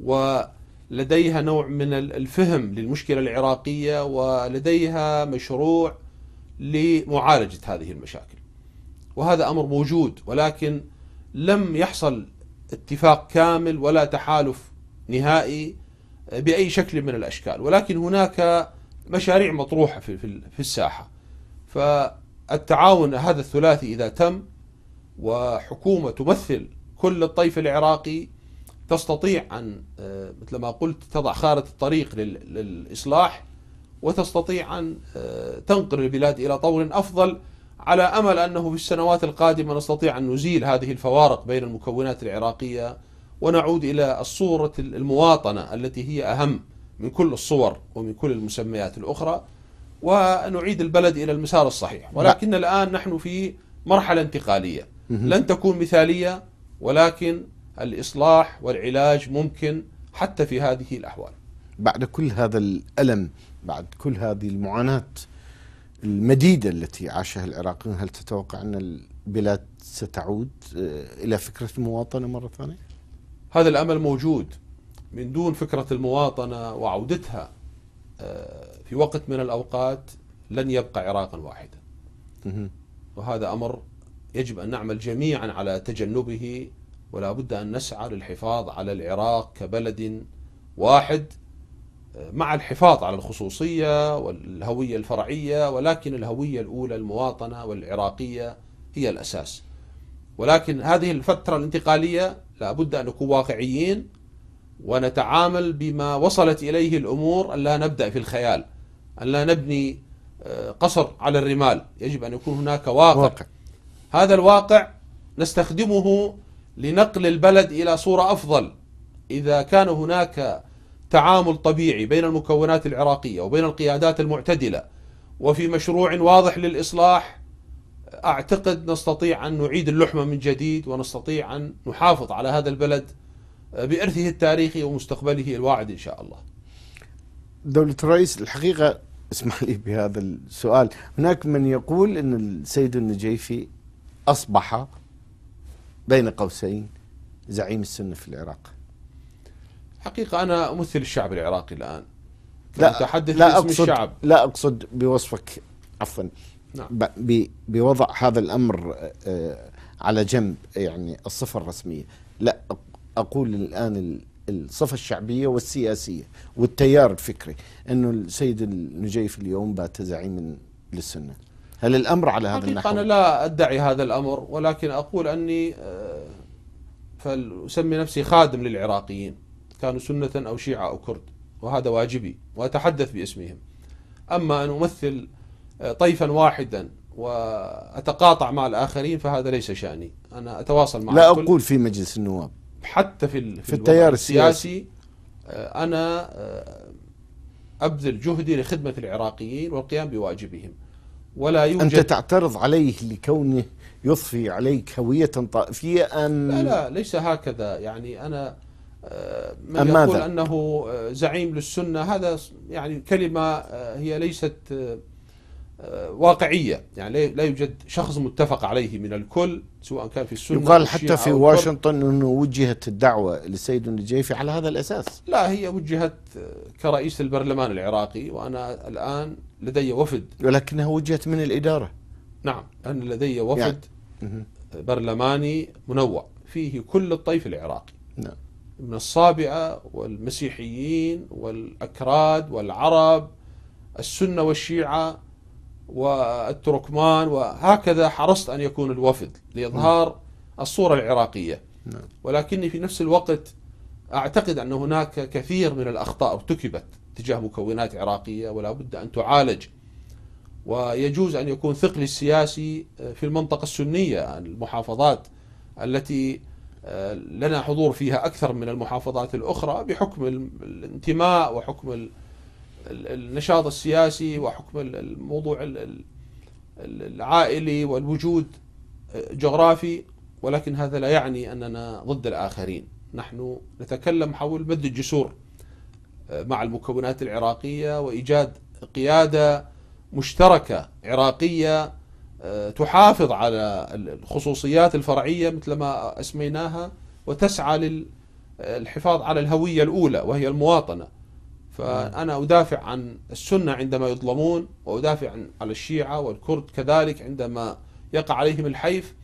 ولديها نوع من الفهم للمشكلة العراقية ولديها مشروع لمعالجة هذه المشاكل وهذا أمر موجود ولكن لم يحصل اتفاق كامل ولا تحالف نهائي بأي شكل من الأشكال ولكن هناك مشاريع مطروحة في, في الساحة فالتعاون هذا الثلاثي إذا تم وحكومة تمثل كل الطيف العراقي تستطيع أن آه، مثل ما قلت تضع خارطة الطريق للإصلاح وتستطيع أن آه، تنقل البلاد إلى طور أفضل على أمل أنه في السنوات القادمة نستطيع أن نزيل هذه الفوارق بين المكونات العراقية ونعود إلى الصورة المواطنة التي هي أهم من كل الصور ومن كل المسميات الأخرى ونعيد البلد إلى المسار الصحيح نعم. ولكن لا. الآن نحن في مرحلة انتقالية لن تكون مثالية ولكن الإصلاح والعلاج ممكن حتى في هذه الأحوال بعد كل هذا الألم بعد كل هذه المعاناة المديدة التي عاشها العراقيون هل تتوقع أن البلاد ستعود آه، إلى فكرة المواطنة مرة ثانية؟ هذا الأمل موجود من دون فكرة المواطنة وعودتها آه، في وقت من الأوقات لن يبقى عراقا واحدا وهذا أمر يجب أن نعمل جميعا على تجنبه ولا بد أن نسعى للحفاظ على العراق كبلد واحد آه، مع الحفاظ على الخصوصية والهوية الفرعية ولكن الهوية الأولى المواطنة والعراقية هي الأساس ولكن هذه الفترة الانتقالية لابد أن نكون واقعيين ونتعامل بما وصلت إليه الأمور أن لا نبدأ في الخيال أن لا نبني آه، قصر على الرمال يجب أن يكون هناك واقع, واقع. هذا الواقع نستخدمه لنقل البلد إلى صورة أفضل إذا كان هناك تعامل طبيعي بين المكونات العراقية وبين القيادات المعتدلة وفي مشروع واضح للإصلاح أعتقد نستطيع أن نعيد اللحمة من جديد ونستطيع أن نحافظ على هذا البلد آه، بإرثه التاريخي ومستقبله الواعد إن شاء الله دولة الرئيس الحقيقة اسمح لي بهذا السؤال هناك من يقول أن السيد النجيفي أصبح بين قوسين زعيم السنة في العراق حقيقة أنا أمثل الشعب العراقي الآن لا لا أقصد الشعب لا أقصد بوصفك عفوا نعم. بوضع هذا الأمر آه، على جنب يعني الصفة الرسمية لا أقول الآن الصفة الشعبية والسياسية والتيار الفكري أنه السيد النجيف اليوم بات زعيما للسنة هل الأمر على هذا النحو؟ أنا لا أدعي هذا الأمر ولكن أقول أني آه، فأسمي نفسي خادم للعراقيين كانوا سنة أو شيعة أو كرد وهذا واجبي وأتحدث باسمهم أما أن أمثل آه، طيفا واحدا واتقاطع مع الاخرين فهذا ليس شاني انا اتواصل مع لا اقول في مجلس النواب حتى في في التيار السياسي آه، انا آه، ابذل جهدي لخدمه العراقيين والقيام بواجبهم ولا يوجد انت تعترض عليه لكونه يضفي عليك هويه طائفيه ان لا لا ليس هكذا يعني انا من أم يقول ماذا؟ انه زعيم للسنه هذا يعني كلمه هي ليست واقعية يعني لا يوجد شخص متفق عليه من الكل سواء كان في السنة يقال حتى في واشنطن أنه وجهت الدعوة للسيد النجيفي على هذا الأساس لا هي وجهت كرئيس البرلمان العراقي وأنا الآن لدي وفد ولكنها وجهت من الإدارة نعم أنا لدي وفد يعني. برلماني منوع فيه كل الطيف العراقي نعم من الصابعة والمسيحيين والأكراد والعرب السنة والشيعة والتركمان وهكذا حرصت أن يكون الوفد لإظهار نعم. الصورة العراقية نعم. ولكني في نفس الوقت أعتقد أن هناك كثير من الأخطاء ارتكبت تجاه مكونات عراقية ولا بد أن تعالج ويجوز أن يكون ثقل السياسي آه، في المنطقة السنية المحافظات التي آه، لنا حضور فيها أكثر من المحافظات الأخرى بحكم الانتماء وحكم النشاط السياسي وحكم الموضوع العائلي والوجود جغرافي ولكن هذا لا يعني أننا ضد الآخرين نحن نتكلم حول مد الجسور آه، مع المكونات العراقية وإيجاد قيادة مشتركة عراقية آه، تحافظ على الخصوصيات الفرعية مثل ما أسميناها وتسعى للحفاظ على الهوية الأولى وهي المواطنة فأنا أدافع عن السنة عندما يظلمون وأدافع عن الشيعة والكرد كذلك عندما يقع عليهم الحيف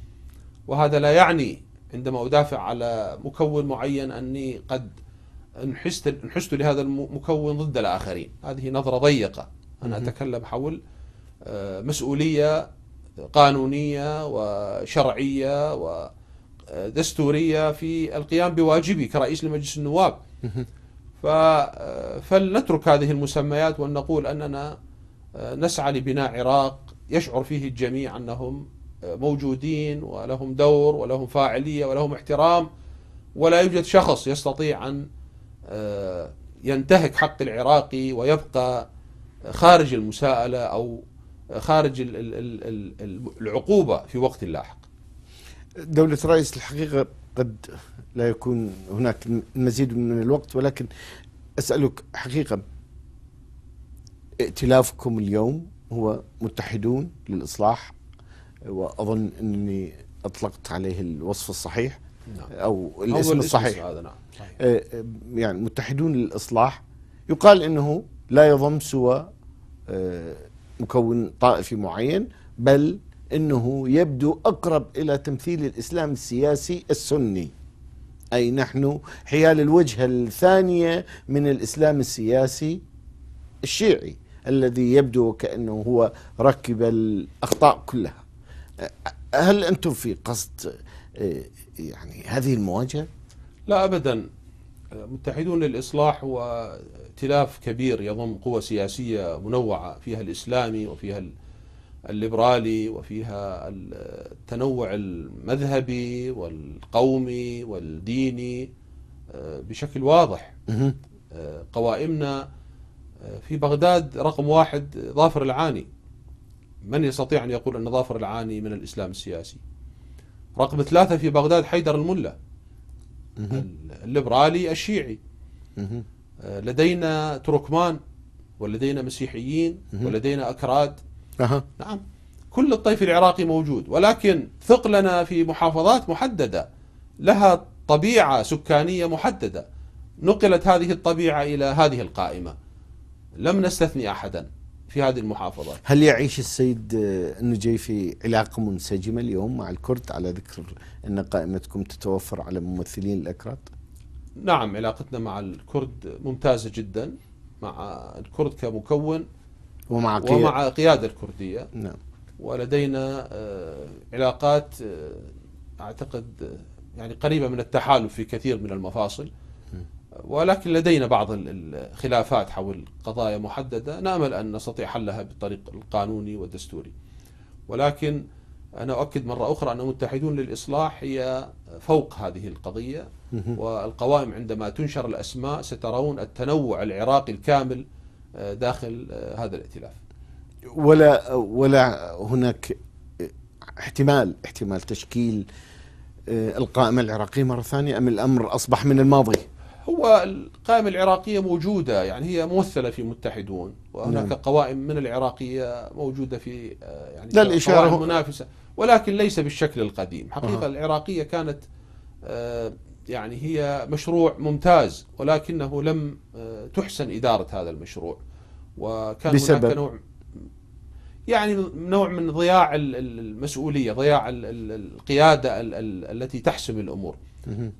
وهذا لا يعني عندما أدافع على مكون معين أني قد انحست انحست لهذا المكون ضد الآخرين هذه نظرة ضيقة أنا أتكلم حول آه، مسؤولية قانونية وشرعية ودستورية آه، في القيام بواجبي كرئيس لمجلس النواب فلنترك هذه المسميات ونقول أننا آه، نسعى لبناء عراق يشعر فيه الجميع أنهم آه، موجودين ولهم دور ولهم فاعلية ولهم احترام ولا يوجد شخص يستطيع أن آه، ينتهك حق العراقي ويبقى خارج المساءلة أو خارج العقوبة في وقت لاحق دولة رئيس الحقيقة قد لا يكون هناك المزيد من الوقت ولكن أسألك حقيقة ائتلافكم اليوم هو متحدون للإصلاح وأظن أني أطلقت عليه الوصف الصحيح نعم. أو الاسم الصحيح نعم. آه، يعني متحدون للإصلاح يقال أنه لا يضم سوى آه، مكون طائفي معين بل أنه يبدو أقرب إلى تمثيل الإسلام السياسي السني أي نحن حيال الوجهة الثانية من الإسلام السياسي الشيعي الذي يبدو كأنه هو ركب الأخطاء كلها هل أنتم في قصد يعني هذه المواجهة؟ لا أبدا متحدون للإصلاح هو ائتلاف كبير يضم قوى سياسية منوعة فيها الإسلامي وفيها الليبرالي وفيها التنوع المذهبي والقومي والديني آه، بشكل واضح آه، قوائمنا آه، في بغداد رقم واحد ظافر العاني من يستطيع أن يقول أن ظافر العاني من الإسلام السياسي رقم ثلاثة في بغداد حيدر الملا الليبرالي الشيعي لدينا تركمان ولدينا مسيحيين ولدينا أكراد أه. نعم كل الطيف العراقي موجود ولكن ثقلنا في محافظات محددة لها طبيعة سكانية محددة نقلت هذه الطبيعة إلى هذه القائمة لم نستثني أحدا في هذه المحافظات هل يعيش السيد النجي في علاقة منسجمة اليوم مع الكرد على ذكر أن قائمتكم تتوفر على ممثلين الأكراد نعم علاقتنا مع الكرد ممتازة جدا مع الكرد كمكون ومع, قيادة ومع قيادة الكردية نعم ولدينا آه، علاقات آه، أعتقد آه، يعني قريبة من التحالف في كثير من المفاصل ولكن لدينا بعض الخلافات حول قضايا محددة نأمل أن نستطيع حلها بالطريق القانوني والدستوري ولكن أنا أؤكد مرة أخرى أن متحدون للإصلاح هي فوق هذه القضية والقوائم عندما تنشر الأسماء سترون التنوع العراقي الكامل داخل آه، هذا الائتلاف ولا ولا هناك احتمال احتمال تشكيل آه، القائمة العراقية مرة ثانية أم الأمر أصبح من الماضي هو القائمة العراقية موجودة يعني هي ممثلة في متحدون وهناك نعم. قوائم من العراقية موجودة في آه، يعني لا الإشارة منافسة ولكن ليس بالشكل القديم حقيقة أه. العراقية كانت يعني هي مشروع ممتاز ولكنه لم آه، تحسن إدارة هذا المشروع وكان بسبب هناك نوع يعني نوع من ضياع المسؤولية ضياع القيادة التي تحسم الأمور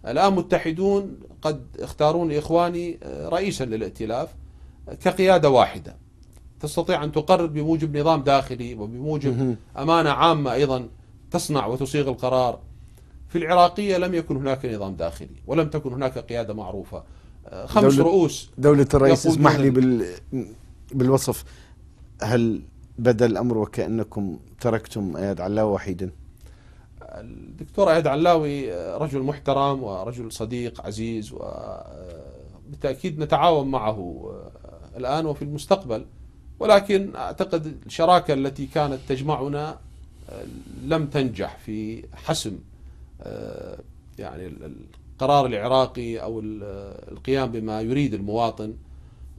الآن متحدون قد اختارون إخواني آه، رئيسا للائتلاف آه، كقيادة واحدة تستطيع أن تقرر بموجب نظام داخلي وبموجب أمانة عامة أيضا تصنع وتصيغ القرار في العراقية لم يكن هناك نظام داخلي ولم تكن هناك قيادة معروفة آه، خمس دولة رؤوس دولة الرئيس اسمح لي بال بالوصف هل بدا الأمر وكأنكم تركتم أياد علاوي وحيدا الدكتور أياد علاوي آه، رجل محترم ورجل صديق عزيز وبالتأكيد آه، نتعاون معه الآن وفي المستقبل ولكن أعتقد الشراكة التي كانت تجمعنا لم تنجح في حسم آه، يعني القرار العراقي أو القيام بما يريد المواطن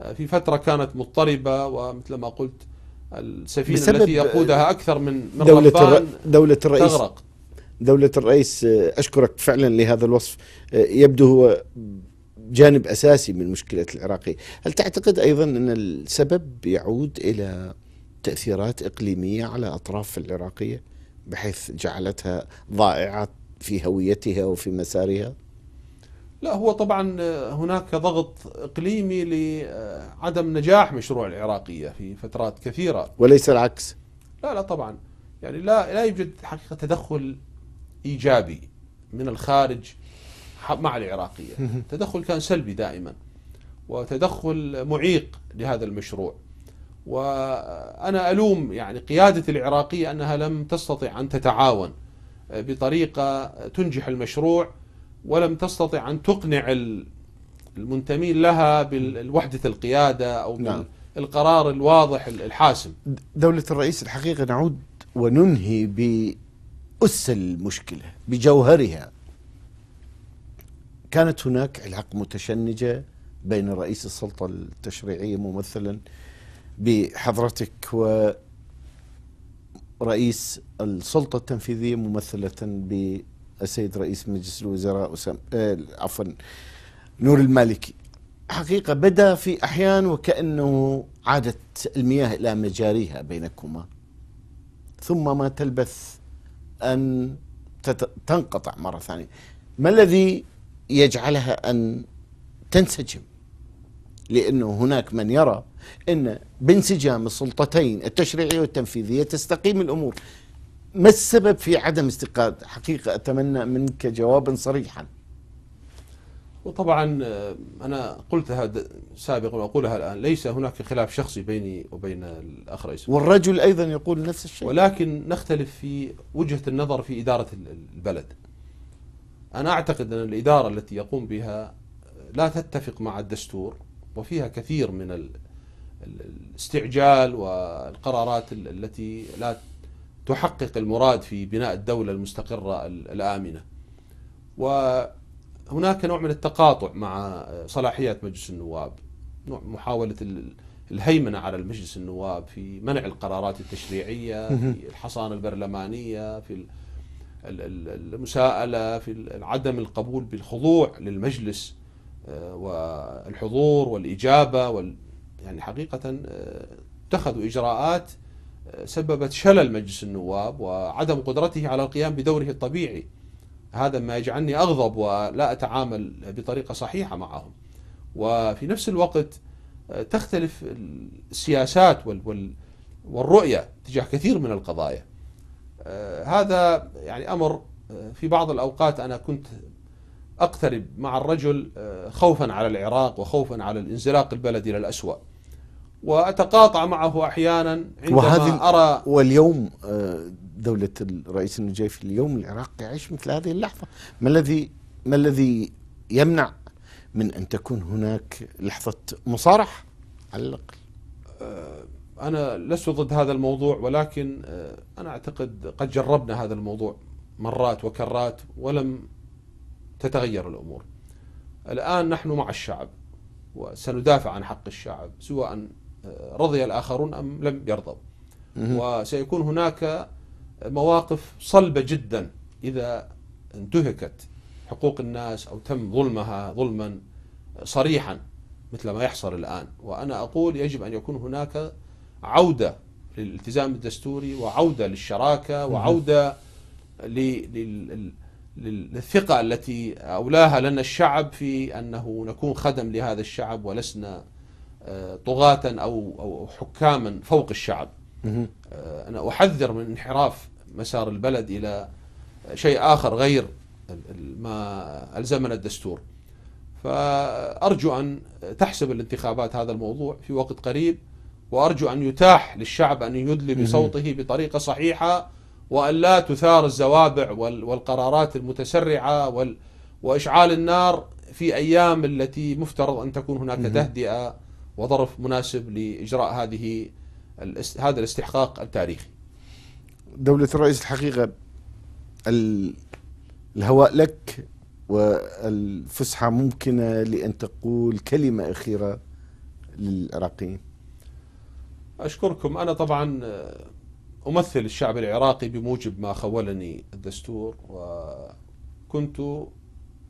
آه، في فترة كانت مضطربة ومثل ما قلت السفينة التي يقودها أكثر من من دولة, الر... دولة الرئيس تغرق دولة الرئيس آه، أشكرك فعلا لهذا الوصف يبدو هو جانب أساسي من مشكلة العراقي هل تعتقد أيضا أن السبب يعود إلى تأثيرات إقليمية على أطراف العراقية بحيث جعلتها ضائعة في هويتها وفي مسارها؟ لا هو طبعا آه، هناك ضغط اقليمي لعدم نجاح مشروع العراقيه في فترات كثيره وليس العكس لا لا طبعا يعني لا لا يوجد حقيقه تدخل ايجابي من الخارج مع العراقيه *laughs* تدخل كان سلبي دائما وتدخل معيق لهذا المشروع وانا الوم يعني قياده العراقيه انها لم تستطع ان تتعاون بطريقة تنجح المشروع ولم تستطع أن تقنع المنتمين لها بالوحدة القيادة أو نعم. القرار الواضح الحاسم دولة الرئيس الحقيقة نعود وننهي بأس المشكلة بجوهرها كانت هناك علاقة متشنجة بين رئيس السلطة التشريعية ممثلا بحضرتك و رئيس السلطة التنفيذية ممثلة بالسيد رئيس مجلس الوزراء أسام آه، عفوا نور المالكي حقيقة بدا في أحيان وكأنه عادت المياه إلى مجاريها بينكما ثم ما تلبث أن تنقطع مرة ثانية ما الذي يجعلها أن تنسجم لأنه هناك من يرى أن بانسجام السلطتين التشريعية والتنفيذية تستقيم الأمور ما السبب في عدم استقاد حقيقة أتمنى منك جوابا صريحا وطبعا آه، أنا قلتها سابقا وأقولها الآن ليس هناك خلاف شخصي بيني وبين الأخ رئيس والرجل أيضا يقول نفس الشيء ولكن نختلف في وجهة النظر في إدارة البلد أنا أعتقد أن الإدارة التي يقوم بها آه، لا تتفق مع الدستور وفيها كثير من الاستعجال والقرارات التي لا تحقق المراد في بناء الدولة المستقرة الآمنة وهناك نوع من التقاطع مع صلاحيات مجلس النواب نوع محاولة الهيمنة على المجلس النواب في منع القرارات التشريعية في الحصانة البرلمانية في المساءلة في عدم القبول بالخضوع للمجلس آه، والحضور والإجابة يعني حقيقة آه، اتخذوا إجراءات آه، سببت شلل مجلس النواب وعدم قدرته على القيام بدوره الطبيعي هذا ما يجعلني أغضب ولا أتعامل بطريقة صحيحة معهم وفي نفس الوقت آه، تختلف السياسات والرؤية تجاه كثير من القضايا هذا يعني أمر في بعض الأوقات أنا كنت أقترب مع الرجل خوفا على العراق وخوفا على الانزلاق البلد إلى الأسوأ وأتقاطع معه أحيانا عندما وهذه أرى واليوم آه، دولة الرئيس النجيف اليوم العراق يعيش مثل هذه اللحظة ما الذي ما الذي يمنع من أن تكون هناك لحظة مصارحة على الأقل آه، أنا لست ضد هذا الموضوع ولكن آه، أنا أعتقد قد جربنا هذا الموضوع مرات وكرات ولم تتغير الأمور الآن نحن مع الشعب وسندافع عن حق الشعب سواء رضي الآخرون أم لم يرضوا وسيكون هناك مواقف صلبة جدا إذا انتهكت حقوق الناس أو تم ظلمها ظلما صريحا مثل ما يحصل الآن وأنا أقول يجب أن يكون هناك عودة للالتزام الدستوري وعودة للشراكة وعودة للثقة التي أولاها لنا الشعب في أنه نكون خدم لهذا الشعب ولسنا آه، طغاة أو أو حكاما فوق الشعب آه، أنا أحذر من انحراف مسار البلد إلى شيء آخر غير ما ألزمنا الدستور فأرجو أن تحسب الانتخابات هذا الموضوع في وقت قريب وأرجو أن يتاح للشعب أن يدلي بصوته بطريقة صحيحة وأن لا تثار الزوابع والقرارات المتسرعة وإشعال النار في أيام التي مفترض أن تكون هناك تهدئة وظرف مناسب لإجراء هذه هذا الاستحقاق التاريخي دولة الرئيس الحقيقة الهواء لك والفسحة ممكنة لأن تقول كلمة أخيرة للعراقيين أشكركم أنا طبعا أمثل الشعب العراقي بموجب ما خولني الدستور وكنت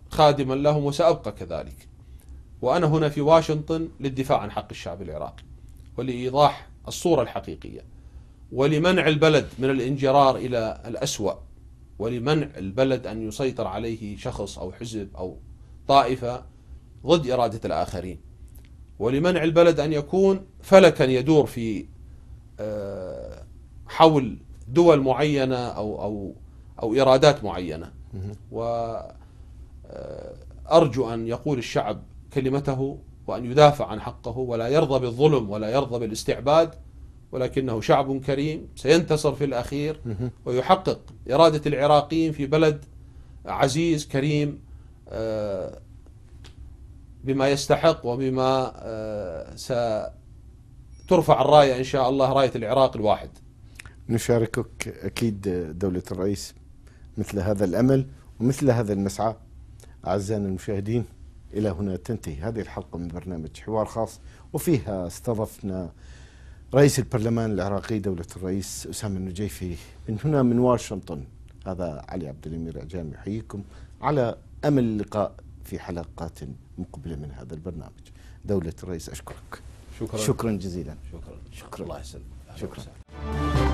خادما لهم وسأبقى كذلك وأنا هنا في واشنطن للدفاع عن حق الشعب العراقي ولإيضاح الصورة الحقيقية ولمنع البلد من الانجرار إلى الأسوأ ولمنع البلد أن يسيطر عليه شخص أو حزب أو طائفة ضد إرادة الآخرين ولمنع البلد أن يكون فلكا يدور في آه، حول دول معينة أو أو أو إرادات معينة وأرجو آه، أن يقول الشعب كلمته وأن يدافع عن حقه ولا يرضى بالظلم ولا يرضى بالاستعباد ولكنه شعب كريم سينتصر في الأخير ويحقق إرادة العراقيين في بلد عزيز كريم آه، بما يستحق وبما آه، سترفع الراية إن شاء الله راية العراق الواحد نشاركك أكيد دولة الرئيس مثل هذا الأمل ومثل هذا المسعى أعزائنا المشاهدين إلى هنا تنتهي هذه الحلقة من برنامج حوار خاص وفيها استضفنا رئيس البرلمان العراقي دولة الرئيس أسامة النجيفي من هنا من واشنطن هذا علي عبد الأمير عجام يحييكم على أمل اللقاء في حلقات مقبلة من هذا البرنامج دولة الرئيس أشكرك شكرا شكرا جزيلا شكرا شكرا الله يسلمك شكرا, شكرا.